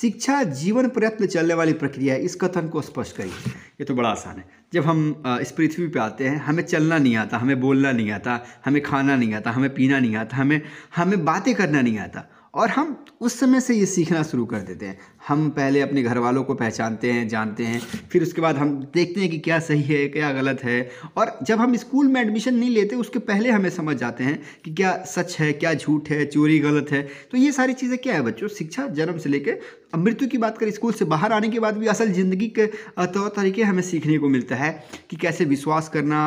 शिक्षा जीवन प्रयत्न चलने वाली प्रक्रिया है इस कथन को स्पष्ट करिए ये तो बड़ा आसान है जब हम इस पृथ्वी पे आते हैं हमें चलना नहीं आता हमें बोलना नहीं आता हमें खाना नहीं आता हमें पीना नहीं आता हमें हमें बातें करना नहीं आता और हम उस समय से ये सीखना शुरू कर देते हैं हम पहले अपने घर वालों को पहचानते हैं जानते हैं फिर उसके बाद हम देखते हैं कि क्या सही है क्या गलत है और जब हम स्कूल में एडमिशन नहीं लेते उसके पहले हमें समझ जाते हैं कि क्या सच है क्या झूठ है चोरी गलत है तो ये सारी चीज़ें क्या है बच्चों शिक्षा जन्म से लेकर मृत्यु की बात करें स्कूल से बाहर आने के बाद भी असल ज़िंदगी के तौर तरीके हमें सीखने को मिलता है कि कैसे विश्वास करना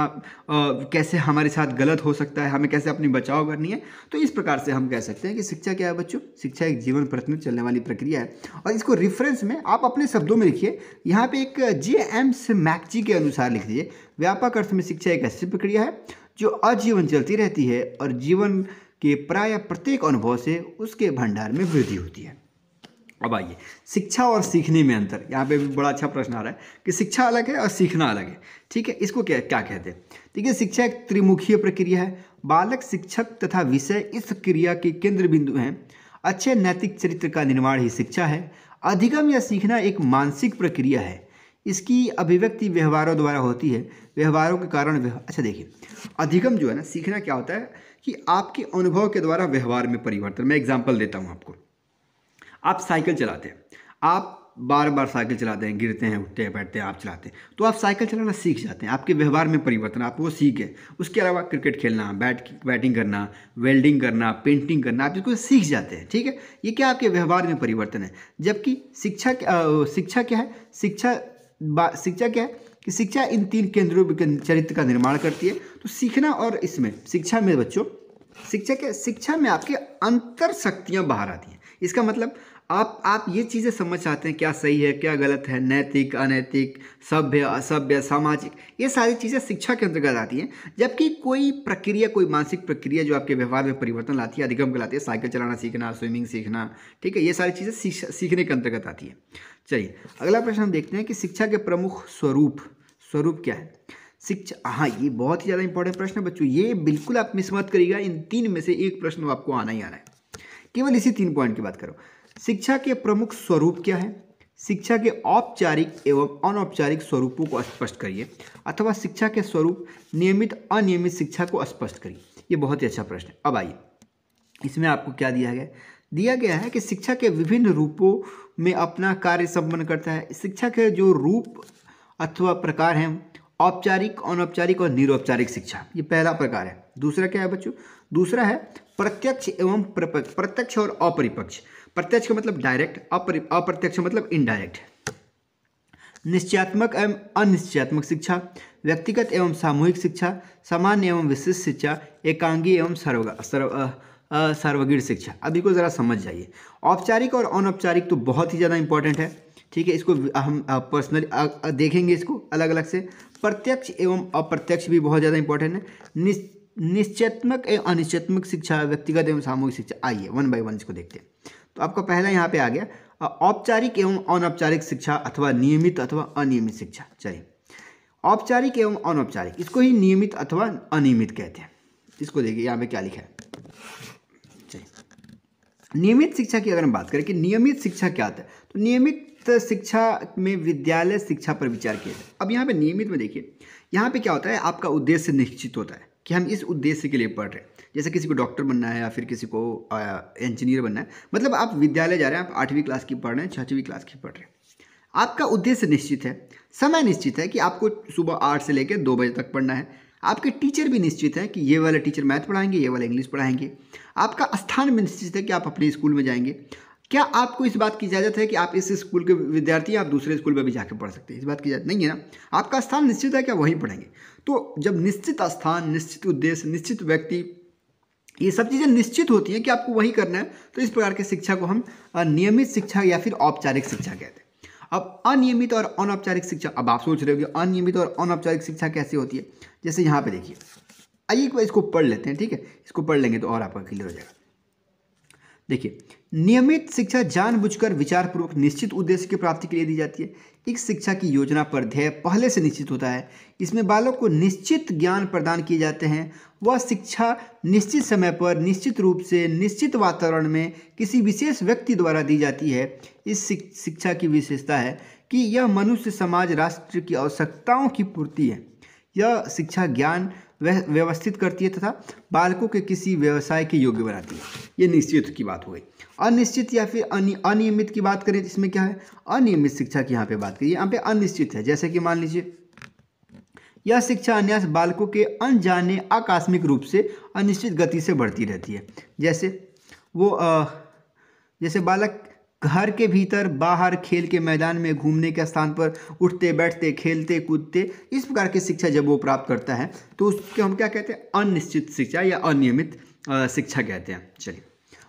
कैसे हमारे साथ गलत हो सकता है हमें कैसे अपनी बचाव करनी है तो इस प्रकार से हम कह सकते हैं कि शिक्षा क्या है बच्चों शिक्षा एक जीवन प्रतिनिध चलने वाली प्रक्रिया है और इसको इसको रिफरेंस में आप अपने शब्दों में लिखिए यहाँ पे एक जे एम मैक जी के अनुसार लिख दीजिए व्यापक अर्थ में शिक्षा एक ऐसी प्रक्रिया है जो आजीवन चलती रहती है और जीवन के प्राय प्रत्येक अनुभव से उसके भंडार में वृद्धि होती है अब आइए शिक्षा और सीखने में अंतर यहाँ पे भी बड़ा अच्छा प्रश्न आ रहा है कि शिक्षा अलग है और सीखना अलग है ठीक है इसको क्या क्या कहते हैं देखिए शिक्षा एक त्रिमुखीय प्रक्रिया है बालक शिक्षक तथा विषय इस क्रिया के केंद्र बिंदु हैं अच्छे नैतिक चरित्र का निर्माण ही शिक्षा है अधिगम या सीखना एक मानसिक प्रक्रिया है इसकी अभिव्यक्ति व्यवहारों द्वारा होती है व्यवहारों के कारण अच्छा देखिए अधिगम जो है ना सीखना क्या होता है कि आपके अनुभव के द्वारा व्यवहार में परिवर्तन मैं एग्जाम्पल देता हूँ आपको आप साइकिल चलाते हैं आप बार बार साइकिल चलाते हैं गिरते हैं उठते हैं बैठते हैं आप चलाते हैं तो आप साइकिल चलाना सीख जाते हैं आपके व्यवहार में परिवर्तन आप वो सीख गए उसके अलावा क्रिकेट खेलना बैट बैटिंग करना वेल्डिंग करना पेंटिंग करना आप इसको सीख जाते हैं ठीक है ये क्या आपके व्यवहार में परिवर्तन है जबकि शिक्षा शिक्षा क्या है शिक्षा शिक्षा क्या है कि शिक्षा इन तीन केंद्रों के चरित्र का निर्माण करती है तो सीखना और इसमें शिक्षा में बच्चों शिक्षा के शिक्षा में आपके अंतर शक्तियाँ बाहर आती हैं इसका मतलब आप आप ये चीज़ें समझ चाहते हैं क्या सही है क्या गलत है नैतिक अनैतिक सभ्य असभ्य सामाजिक ये सारी चीज़ें शिक्षा के अंतर्गत आती हैं जबकि कोई प्रक्रिया कोई मानसिक प्रक्रिया जो आपके व्यवहार में परिवर्तन लाती है अधिगम कराती है साइकिल चलाना सीखना स्विमिंग सीखना ठीक है ये सारी चीज़ें सीखने के अंतर्गत आती है चलिए अगला प्रश्न हम देखते हैं कि शिक्षा के प्रमुख स्वरूप स्वरूप क्या है शिक्षा हाँ ये बहुत ही ज़्यादा इंपॉर्टेंट प्रश्न है बच्चों ये बिल्कुल आप मिस मत करिएगा इन तीन में से एक प्रश्न आपको आना ही आना है केवल इसी तीन पॉइंट की बात करो शिक्षा के प्रमुख स्वरूप क्या है शिक्षा के औपचारिक एवं अनौपचारिक स्वरूपों को स्पष्ट करिए अथवा शिक्षा के स्वरूप नियमित अनियमित शिक्षा को स्पष्ट करिए ये बहुत ही अच्छा प्रश्न है अब आइए इसमें आपको क्या दिया गया दिया गया है कि शिक्षा के विभिन्न रूपों में अपना कार्य संपन्न करता है शिक्षा के जो रूप अथवा प्रकार हैं औपचारिक अनौपचारिक और निरौपचारिक शिक्षा ये पहला प्रकार है दूसरा क्या है बच्चों दूसरा है प्रत्यक्ष एवं प्रत्यक्ष और अपरिपक्ष प्रत्यक्ष का मतलब डायरेक्ट अप्रत्यक्ष मतलब इनडायरेक्ट निश्चयात्मक एवं अनिश्चयात्मक शिक्षा व्यक्तिगत एवं सामूहिक शिक्षा सामान्य एवं विशिष्ट शिक्षा एकांगी एवं सर्व सर्वगीण शिक्षा अभी को ज़रा समझ जाइए औपचारिक और अनौपचारिक तो बहुत ही ज़्यादा इंपॉर्टेंट है ठीक है इसको हम पर्सनली देखेंगे इसको अलग अलग से प्रत्यक्ष एवं अप्रत्यक्ष भी बहुत ज़्यादा इंपॉर्टेंट है निश्चयात्मक एवं अनिश्चयात्मक शिक्षा व्यक्तिगत एवं सामूहिक शिक्षा आइए वन बाई वन इसको देखते हैं तो आपका पहला यहाँ पे आ गया औपचारिक एवं अनौपचारिक शिक्षा अथवा नियमित अथवा अनियमित शिक्षा चलिए औपचारिक एवं अनौपचारिक इसको ही नियमित अथवा अनियमित कहते हैं इसको देखिए यहाँ पे क्या लिखा है चलिए नियमित शिक्षा की अगर हम बात करें कि नियमित शिक्षा क्या होता है तो नियमित शिक्षा में विद्यालय शिक्षा पर विचार किया जाए अब यहाँ पे नियमित में देखिए यहाँ पे क्या होता है आपका उद्देश्य निश्चित होता है कि हम इस उद्देश्य के लिए पढ़ रहे हैं जैसे किसी को डॉक्टर बनना है या फिर किसी को इंजीनियर बनना है मतलब आप विद्यालय जा रहे हैं आप आठवीं क्लास की पढ़ रहे हैं छठवीं क्लास की पढ़ रहे हैं आपका उद्देश्य निश्चित है समय निश्चित है कि आपको सुबह आठ से लेकर दो बजे तक पढ़ना है आपके टीचर भी निश्चित है कि ये वाले टीचर मैथ पढ़ाएंगे ये वाले इंग्लिश पढ़ाएंगे आपका स्थान भी निश्चित है कि आप अपने स्कूल में जाएंगे क्या आपको इस बात की इजाज़त है कि आप इस स्कूल के विद्यार्थी आप दूसरे स्कूल में भी जाकर पढ़ सकते हैं इस बात की इजाज़त नहीं है ना आपका स्थान निश्चित है क्या वहीं पढ़ेंगे तो जब निश्चित स्थान निश्चित उद्देश्य निश्चित व्यक्ति ये सब चीज़ें निश्चित होती हैं कि आपको वही करना है तो इस प्रकार की शिक्षा को हम नियमित शिक्षा या फिर औपचारिक शिक्षा कहते हैं अब अनियमित और अनौपचारिक शिक्षा अब आप सोच रहे हो कि अनियमित और अनौपचारिक शिक्षा कैसे होती है जैसे यहाँ पे देखिए आइए एक बार इसको पढ़ लेते हैं ठीक है इसको पढ़ लेंगे तो और आपका क्लियर हो जाएगा देखिए नियमित शिक्षा जानबूझकर विचारपूर्वक निश्चित उद्देश्य की प्राप्ति के लिए दी जाती है इस शिक्षा की योजना पर ध्येय पहले से निश्चित होता है इसमें बालक को निश्चित ज्ञान प्रदान किए जाते हैं वह शिक्षा निश्चित समय पर निश्चित रूप से निश्चित वातावरण में किसी विशेष व्यक्ति द्वारा दी जाती है इस शिक्षा की विशेषता है कि यह मनुष्य समाज राष्ट्र की आवश्यकताओं की पूर्ति है यह शिक्षा ज्ञान व्यवस्थित करती है तथा बालकों के किसी व्यवसाय के योग्य बनाती है ये निश्चित की बात हो गई अनिश्चित या फिर अनियमित की बात करें तो इसमें क्या है अनियमित शिक्षा की यहाँ पे बात करिए यहाँ पे अनिश्चित है जैसे कि मान लीजिए यह शिक्षा अन्यास बालकों के अनजाने आकस्मिक रूप से अनिश्चित गति से बढ़ती रहती है जैसे वो आ, जैसे बालक घर के भीतर बाहर खेल के मैदान में घूमने के स्थान पर उठते बैठते खेलते कूदते इस प्रकार की शिक्षा जब वो प्राप्त करता है तो उसके हम क्या कहते हैं अनिश्चित शिक्षा या अनियमित शिक्षा कहते हैं चलिए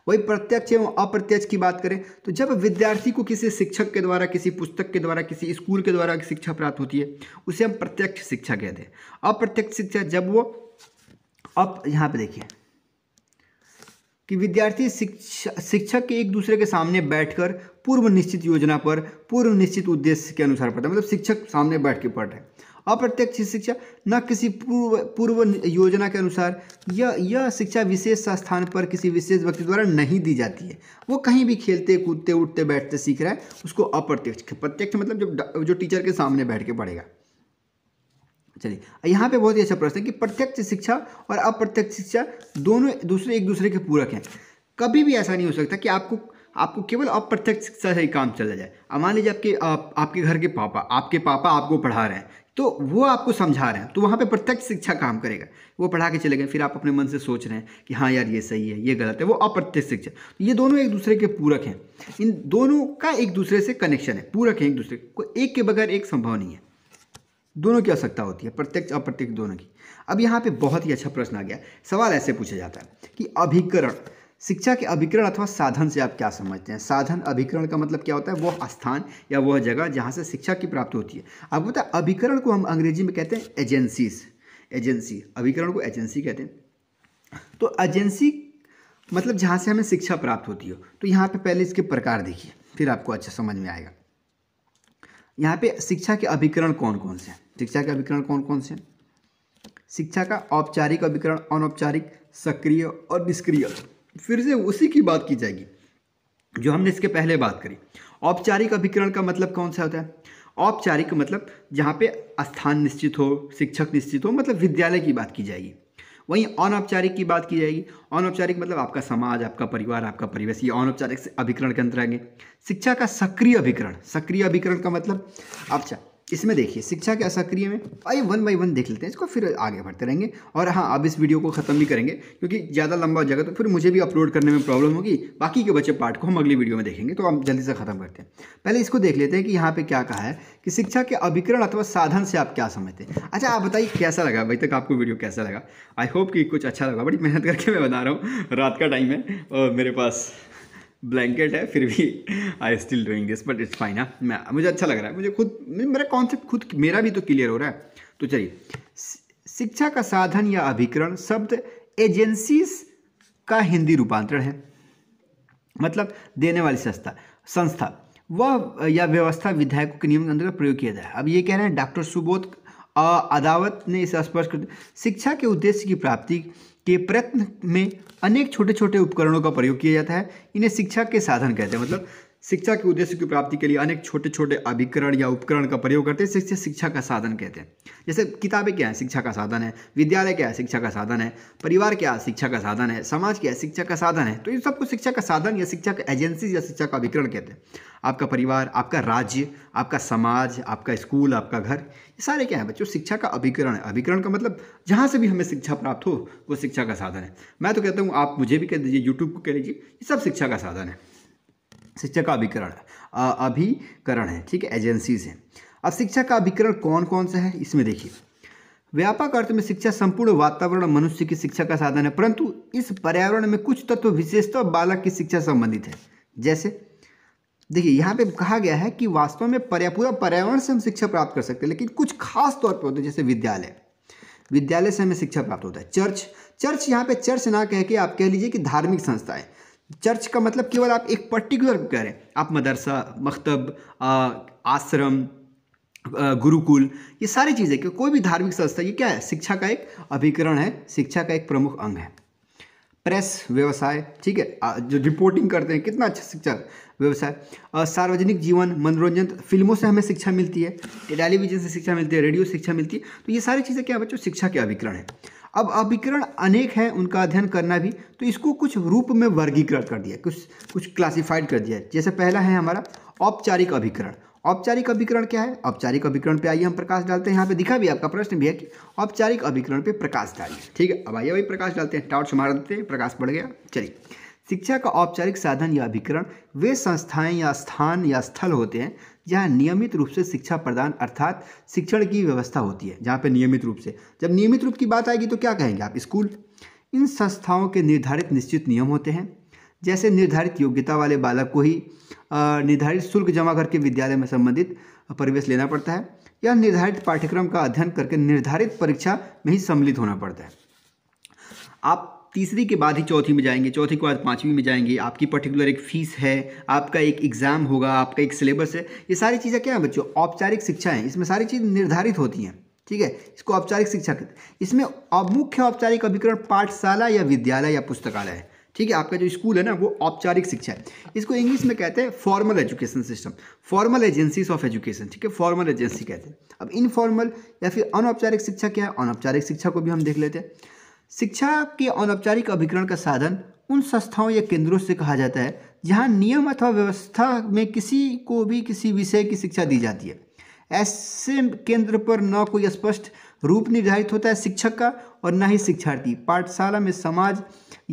वही प्रत्यक्ष एवं अप्रत्यक्ष की बात करें तो जब विद्यार्थी को किसी शिक्षक के द्वारा किसी पुस्तक के द्वारा किसी स्कूल के द्वारा शिक्षा प्राप्त होती है उसे हम प्रत्यक्ष शिक्षा कहते हैं अप्रत्यक्ष शिक्षा जब वो अप यहाँ पे देखिए कि विद्यार्थी शिक्षक शिक्षक के एक दूसरे के सामने बैठकर पूर्व निश्चित योजना पर पूर्व निश्चित उद्देश्य के अनुसार पढ़ता है मतलब शिक्षक सामने बैठ के पढ़ रहे हैं अप्रत्यक्ष शिक्षा न किसी पूर्व पूर्व योजना के अनुसार यह यह शिक्षा विशेष स्थान पर किसी विशेष व्यक्ति द्वारा नहीं दी जाती है वो कहीं भी खेलते कूदते उठते बैठते सीख रहा है उसको अप्रत्यक्ष प्रत्यक्ष मतलब जब जो टीचर के सामने बैठ के पढ़ेगा चलिए यहाँ पे बहुत ही अच्छा प्रश्न है कि प्रत्यक्ष शिक्षा और अप्रत्यक्ष शिक्षा दोनों दूसरे एक दूसरे के पूरक हैं कभी भी ऐसा नहीं हो सकता कि आपको आपको केवल अप्रत्यक्ष शिक्षा से ही काम चला जाए अब मान लीजिए आपके आप, आपके घर के पापा आपके पापा आपको पढ़ा रहे हैं तो वो आपको समझा रहे हैं तो वहाँ पे प्रत्यक्ष शिक्षा काम करेगा वो पढ़ा के चले गए फिर आप अपने मन से सोच रहे हैं कि हाँ यार ये सही है ये गलत है वो अप्रत्यक्ष शिक्षा तो ये दोनों एक दूसरे के पूरक हैं इन दोनों का एक दूसरे से कनेक्शन है पूरक है एक दूसरे को एक के बगैर एक संभव नहीं है दोनों की आवश्यकता होती है प्रत्यक्ष अप्रत्यक्ष दोनों की अब यहाँ पे बहुत ही अच्छा प्रश्न आ गया सवाल ऐसे पूछा जाता है कि अभिकरण शिक्षा के अभिकरण अथवा साधन से आप क्या समझते हैं साधन अभिकरण का मतलब क्या होता है वह स्थान या वह जगह जहाँ से शिक्षा की प्राप्ति होती है आपको पता है अभिकरण को हम अंग्रेजी में कहते हैं एजेंसीज एजेंसी अभिकरण को एजेंसी कहते हैं तो एजेंसी मतलब जहाँ से हमें शिक्षा प्राप्त होती हो तो यहाँ पे पहले इसके प्रकार देखिए फिर आपको अच्छा समझ में आएगा यहाँ पे शिक्षा के अभिकरण कौन कौन से हैं शिक्षा के अभिकरण कौन कौन से हैं शिक्षा का औपचारिक अभिकरण अनौपचारिक सक्रिय और निष्क्रिय फिर से उसी की बात की जाएगी जो हमने इसके पहले बात करी औपचारिक अभिकरण का मतलब कौन सा होता है औपचारिक मतलब जहाँ पे स्थान निश्चित हो शिक्षक निश्चित हो मतलब विद्यालय की बात की जाएगी वहीं अनौपचारिक की बात की जाएगी अनौपचारिक मतलब आपका समाज आपका परिवार आपका परिवेश ये अनौपचारिक से अभिकरण के आएंगे शिक्षा का सक्रिय अभिकरण सक्रिय अभिकरण का मतलब अच्छा इसमें देखिए शिक्षा के असक्रिय में आई वन बाई वन देख लेते हैं इसको फिर आगे बढ़ते रहेंगे और हाँ अब इस वीडियो को ख़त्म भी करेंगे क्योंकि ज़्यादा लंबा हो जाएगा तो फिर मुझे भी अपलोड करने में प्रॉब्लम होगी बाकी के बच्चे पार्ट को हम अगली वीडियो में देखेंगे तो हम जल्दी से ख़त्म करते हैं पहले इसको देख लेते हैं कि यहाँ पर क्या कहा है कि शिक्षा के अभिकरण अथवा साधन से आप क्या समझते हैं अच्छा आप बताइए कैसा लगा अभी तक आपको वीडियो कैसा लगा आई होप कि कुछ अच्छा लगा बड़ी मेहनत करके मैं बना रहा हूँ रात का टाइम है और मेरे पास ब्लैंकेट है फिर भी I still doing this but it's fine है मुझे अच्छा लग रहा है मुझे खुद मेरा कॉन्सेप्ट खुद मेरा भी तो क्लियर हो रहा है तो चलिए शिक्षा का साधन या अभिकरण शब्द एजेंसीज का हिंदी रूपांतरण है मतलब देने वाली संस्था संस्था वह या व्यवस्था विधायकों के नियम के अंतर्गत प्रयोग किया जाए अब ये कह रहे हैं डॉक्टर सुबोध अदावत ने इसे स्पष्ट कर शिक्षा के उद्देश्य की प्राप्ति के प्रयत्न में अनेक छोटे छोटे उपकरणों का प्रयोग किया जाता है इन्हें शिक्षा के साधन कहते हैं मतलब शिक्षा के उद्देश्य की प्राप्ति के लिए अनेक छोटे छोटे अभिकरण या उपकरण का प्रयोग करते हैं जिससे शिक्षा का साधन कहते हैं जैसे किताबें क्या है शिक्षा का साधन है विद्यालय क्या है शिक्षा का साधन है परिवार क्या है शिक्षा का साधन है समाज क्या है शिक्षा का साधन है तो इन सबको शिक्षा का साधन या शिक्षा का एजेंसी या शिक्षा का अभिकरण कहते हैं आपका परिवार आपका राज्य आपका समाज आपका स्कूल आपका घर ये सारे क्या है बच्चों शिक्षा का अभिकरण है अभिकरण का मतलब जहाँ से भी हमें शिक्षा प्राप्त हो वो शिक्षा का साधन है मैं तो कहता हूँ आप मुझे भी कह दीजिए यूट्यूब को कह लीजिए ये सब शिक्षा का साधन है शिक्षा का अभिकरण अभिकरण है ठीक है एजेंसीज हैं अब शिक्षा का अभिकरण कौन कौन सा है इसमें देखिए व्यापक अर्थ में शिक्षा संपूर्ण वातावरण मनुष्य की शिक्षा का साधन है परंतु इस पर्यावरण में कुछ तत्व विशेषतः बालक की शिक्षा संबंधित है जैसे देखिए यहाँ पे कहा गया है कि वास्तव में पर्या पूरा पर्यावरण से हम शिक्षा प्राप्त कर सकते हैं लेकिन कुछ खास तौर पर होते हैं जैसे विद्यालय विद्यालय से हमें शिक्षा प्राप्त होता है चर्च चर्च यहाँ पे चर्च ना कह के आप कह लीजिए कि धार्मिक संस्थाएं चर्च का मतलब केवल आप एक पर्टिकुलर कह रहे हैं आप मदरसा मकतब आश्रम गुरुकुल ये सारी चीज़ें कि कोई भी धार्मिक संस्था ये क्या है शिक्षा का एक अभिकरण है शिक्षा का एक प्रमुख अंग है प्रेस व्यवसाय ठीक है जो रिपोर्टिंग करते हैं कितना अच्छा शिक्षा व्यवसाय सार्वजनिक जीवन मनोरंजन फिल्मों से हमें शिक्षा मिलती है टेलीविजन से शिक्षा मिलती है रेडियो शिक्षा मिलती है तो ये सारी चीज़ें क्या बच्चों शिक्षा के अभिकरण है अब अभिकरण अनेक हैं उनका अध्ययन करना भी तो इसको कुछ रूप में वर्गीकृत कर दिया कुछ कुछ क्लासिफाइड कर दिया जैसे पहला है हमारा औपचारिक अभिकरण औपचारिक अभिकरण क्या है औपचारिक अभिकरण पे आइए हम प्रकाश डालते हैं यहाँ पे दिखा भी आपका प्रश्न भी है कि औपचारिक अभिकरण पे प्रकाश डालिए ठीक है अब आइए वही प्रकाश डालते हैं टाउट से मार देते हैं प्रकाश बढ़ गया चलिए शिक्षा का औपचारिक साधन या अभिकरण वे संस्थाएं या स्थान या स्थल होते हैं जहाँ नियमित रूप से शिक्षा प्रदान अर्थात शिक्षण की व्यवस्था होती है जहाँ पर नियमित रूप से जब नियमित रूप की बात आएगी तो क्या कहेंगे आप स्कूल इन संस्थाओं के निर्धारित निश्चित नियम होते हैं जैसे निर्धारित योग्यता वाले बालक को ही निर्धारित शुल्क जमा करके विद्यालय में संबंधित परिवेश लेना पड़ता है या निर्धारित पाठ्यक्रम का अध्ययन करके निर्धारित परीक्षा में ही सम्मिलित होना पड़ता है आप तीसरी के बाद ही चौथी में जाएंगे चौथी के बाद पाँचवीं में जाएंगे आपकी पर्टिकुलर एक फ़ीस है आपका एक एग्ज़ाम होगा आपका एक सिलेबस है ये सारी चीज़ें क्या हैं बच्चों औपचारिक शिक्षा है इसमें सारी चीज़ निर्धारित होती हैं ठीक है इसको औपचारिक शिक्षा कहते हैं इसमें मुख्य औपचारिक अभिकरण पाठशाला या विद्यालय या पुस्तकालय है ठीक है आपका जो स्कूल है ना वो औपचारिक शिक्षा है इसको इंग्लिश में कहते हैं formal education system formal agencies of education ठीक है फॉर्मल एजेंसी कहते हैं अब इनफॉर्मल या फिर अनौपचारिक शिक्षा क्या है अनौपचारिक शिक्षा को भी हम देख लेते हैं शिक्षा के अनौपचारिक अभिकरण का साधन उन संस्थाओं या केंद्रों से कहा जाता है जहाँ नियम अथवा व्यवस्था में किसी को भी किसी विषय की शिक्षा दी जाती है ऐसे केंद्र पर न कोई स्पष्ट रूप निर्धारित होता है शिक्षक का और न ही शिक्षार्थी पाठशाला में समाज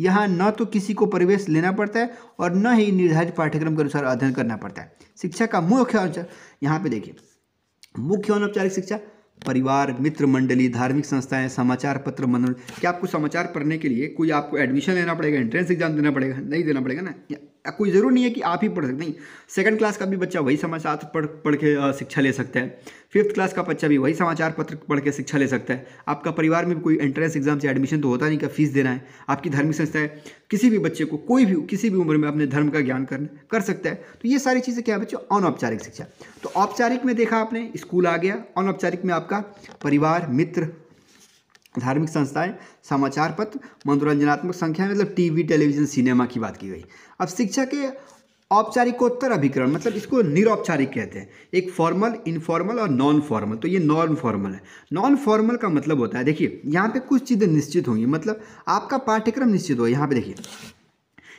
यहाँ न तो किसी को परिवेश लेना पड़ता है और न ही निर्धारित पाठ्यक्रम के अनुसार अध्ययन करना पड़ता है शिक्षा का मुख्य यहाँ पे देखिए मुख्य अनौपचारिक शिक्षा परिवार मित्र मंडली धार्मिक संस्थाएं समाचार पत्र मनोरंजन क्या आपको समाचार पढ़ने के लिए कोई आपको एडमिशन लेना पड़ेगा एंट्रेंस एग्जाम देना पड़ेगा नहीं देना पड़ेगा ना कोई जरूर नहीं है कि आप ही पढ़ सकते नहीं सेकंड क्लास का भी बच्चा वही समाचार पढ़ पढ़ के शिक्षा ले सकता है फिफ्थ क्लास का बच्चा भी वही समाचार पत्र पढ़ के शिक्षा ले सकता है आपका परिवार में भी कोई एंट्रेंस एग्जाम से एडमिशन तो होता नहीं क्या फीस देना है आपकी धार्मिक संस्था है किसी भी बच्चे को कोई भी किसी भी उम्र में अपने धर्म का ज्ञान कर कर सकता है तो ये सारी चीज़ें क्या है बच्चों अनौपचारिक शिक्षा तो औपचारिक में देखा आपने स्कूल आ गया अनौपचारिक में आपका परिवार मित्र धार्मिक संस्थाएं समाचार पत्र मनोरंजनात्मक संख्या मतलब टीवी टेलीविजन सिनेमा की बात की गई अब शिक्षा के औपचारिकोत्तर अभिकरण मतलब इसको निरौपचारिक कहते हैं एक फॉर्मल इनफॉर्मल और नॉन फॉर्मल तो ये नॉन फॉर्मल है नॉन फॉर्मल का मतलब होता है देखिए यहाँ पे कुछ चीज़ें निश्चित होंगी मतलब आपका पाठ्यक्रम निश्चित होगा यहाँ पे देखिए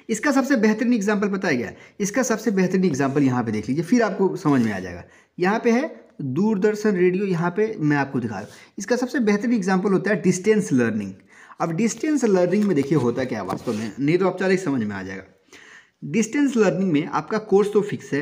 इसका सबसे बेहतरीन एग्जाम्पल बताया गया इसका सबसे बेहतरीन एग्जाम्पल यहाँ पर देख लीजिए फिर आपको समझ में आ जाएगा यहाँ पर है दूरदर्शन रेडियो यहाँ पर मैं आपको दिखा रहा हूँ इसका सबसे बेहतरीन एग्जाम्पल होता है डिस्टेंस लर्निंग अब डिस्टेंस लर्निंग में देखिए होता क्या वास्तव में नहीं तो औपचारिक समझ में आ जाएगा डिस्टेंस लर्निंग में आपका कोर्स तो फिक्स है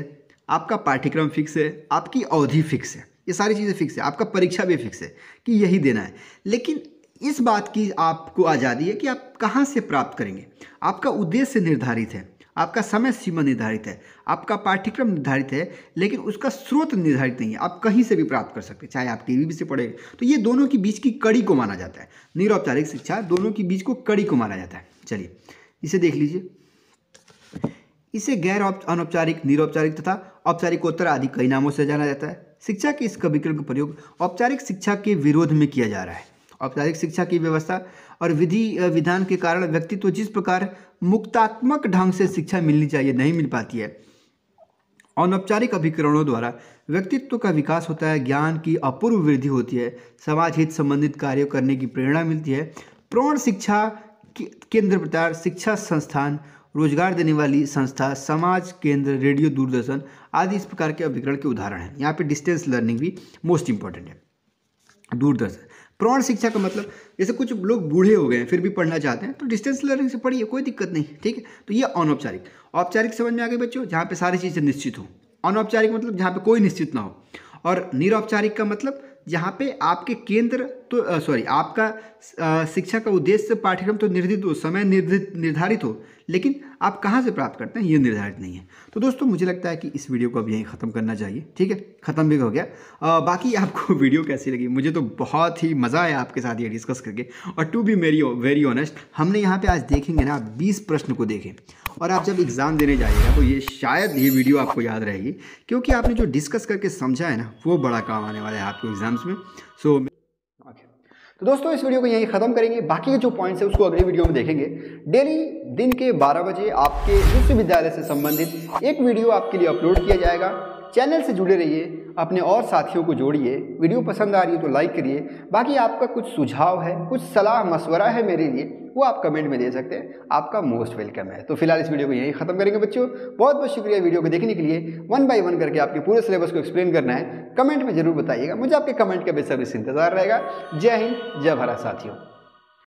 आपका पाठ्यक्रम फिक्स है आपकी अवधि फिक्स है ये सारी चीज़ें फिक्स है आपका परीक्षा भी फिक्स है कि यही देना है लेकिन इस बात की आपको आज़ादी है कि आप कहाँ से प्राप्त करेंगे आपका उद्देश्य निर्धारित है आपका समय सीमा निर्धारित है आपका पाठ्यक्रम निर्धारित है लेकिन उसका स्रोत निर्धारित नहीं है आप कहीं से भी प्राप्त कर सकते हैं चाहे आप टीवी से पढ़े तो ये दोनों के बीच की कड़ी को माना जाता है निरौपचारिक शिक्षा दोनों के बीच को कड़ी को माना जाता है चलिए इसे देख लीजिए इसे गैर अनौपचारिक निरौपचारिक तथा औपचारिकोत्तर आदि कई नामों से जाना जाता है शिक्षा के इस कविक्रम का प्रयोग औपचारिक शिक्षा के विरोध में किया जा रहा है औपचारिक शिक्षा की व्यवस्था और विधि विधान के कारण व्यक्ति तो जिस प्रकार मुक्तात्मक ढंग से शिक्षा मिलनी चाहिए नहीं मिल पाती है अनौपचारिक अभिकरणों द्वारा व्यक्तित्व का विकास होता है ज्ञान की अपूर्व वृद्धि होती है समाज हित संबंधित कार्य करने की प्रेरणा मिलती है प्रौढ़ शिक्षा केंद्र प्रचार शिक्षा संस्थान रोजगार देने वाली संस्था समाज केंद्र रेडियो दूरदर्शन आदि इस प्रकार के अभिकरण के उदाहरण हैं यहाँ पे डिस्टेंस लर्निंग भी मोस्ट इंपॉर्टेंट है दूरदर्शन प्रौढ़ शिक्षा का मतलब जैसे कुछ लोग बूढ़े हो गए हैं फिर भी पढ़ना चाहते हैं तो डिस्टेंस लर्निंग से पढ़िए कोई दिक्कत नहीं ठीक है तो ये अनौपचारिक औपचारिक समझ में आ गई बच्चों जहाँ पर सारी चीज़ें निश्चित हो अनौपचारिक मतलब जहाँ पर कोई निश्चित ना हो और निरौपचारिक का मतलब यहाँ पे आपके केंद्र तो सॉरी आपका शिक्षा का उद्देश्य पाठ्यक्रम तो निर्धारित हो समय निर्धारित हो लेकिन आप कहाँ से प्राप्त करते हैं ये निर्धारित नहीं है तो दोस्तों मुझे लगता है कि इस वीडियो को अब यहीं ख़त्म करना चाहिए ठीक है ख़त्म भी हो गया आ, बाकी आपको वीडियो कैसी लगी मुझे तो बहुत ही मज़ा आया आपके साथ ये डिस्कस करके और टू बी मेरी वेरी ऑनेस्ट हमने यहाँ पर आज देखेंगे ना बीस प्रश्न को देखें और आप जब एग्ज़ाम देने जाइएगा तो ये शायद ये वीडियो आपको याद रहेगी क्योंकि आपने जो डिस्कस करके समझा है ना वो बड़ा काम आने वाला है आपको एग्ज़ाम्स में सो तो दोस्तों इस वीडियो को यहीं ख़त्म करेंगे बाकी के जो पॉइंट्स हैं उसको अगली वीडियो में देखेंगे डेली दिन के 12 बजे आपके विश्वविद्यालय से संबंधित एक वीडियो आपके लिए अपलोड किया जाएगा चैनल से जुड़े रहिए अपने और साथियों को जोड़िए वीडियो पसंद आ रही है तो लाइक करिए बाकी आपका कुछ सुझाव है कुछ सलाह मशवरा है मेरे लिए वो आप कमेंट में दे सकते हैं आपका मोस्ट वेलकम है तो फिलहाल इस वीडियो को यहीं खत्म करेंगे बच्चों बहुत बहुत शुक्रिया वीडियो को देखने के लिए वन बाय वन करके आपके पूरे सिलेबस को एक्सप्लेन करना है कमेंट में जरूर बताइएगा मुझे आपके कमेंट का बेसब्री इंतजार रहेगा जय हिंद जय भारत साथियों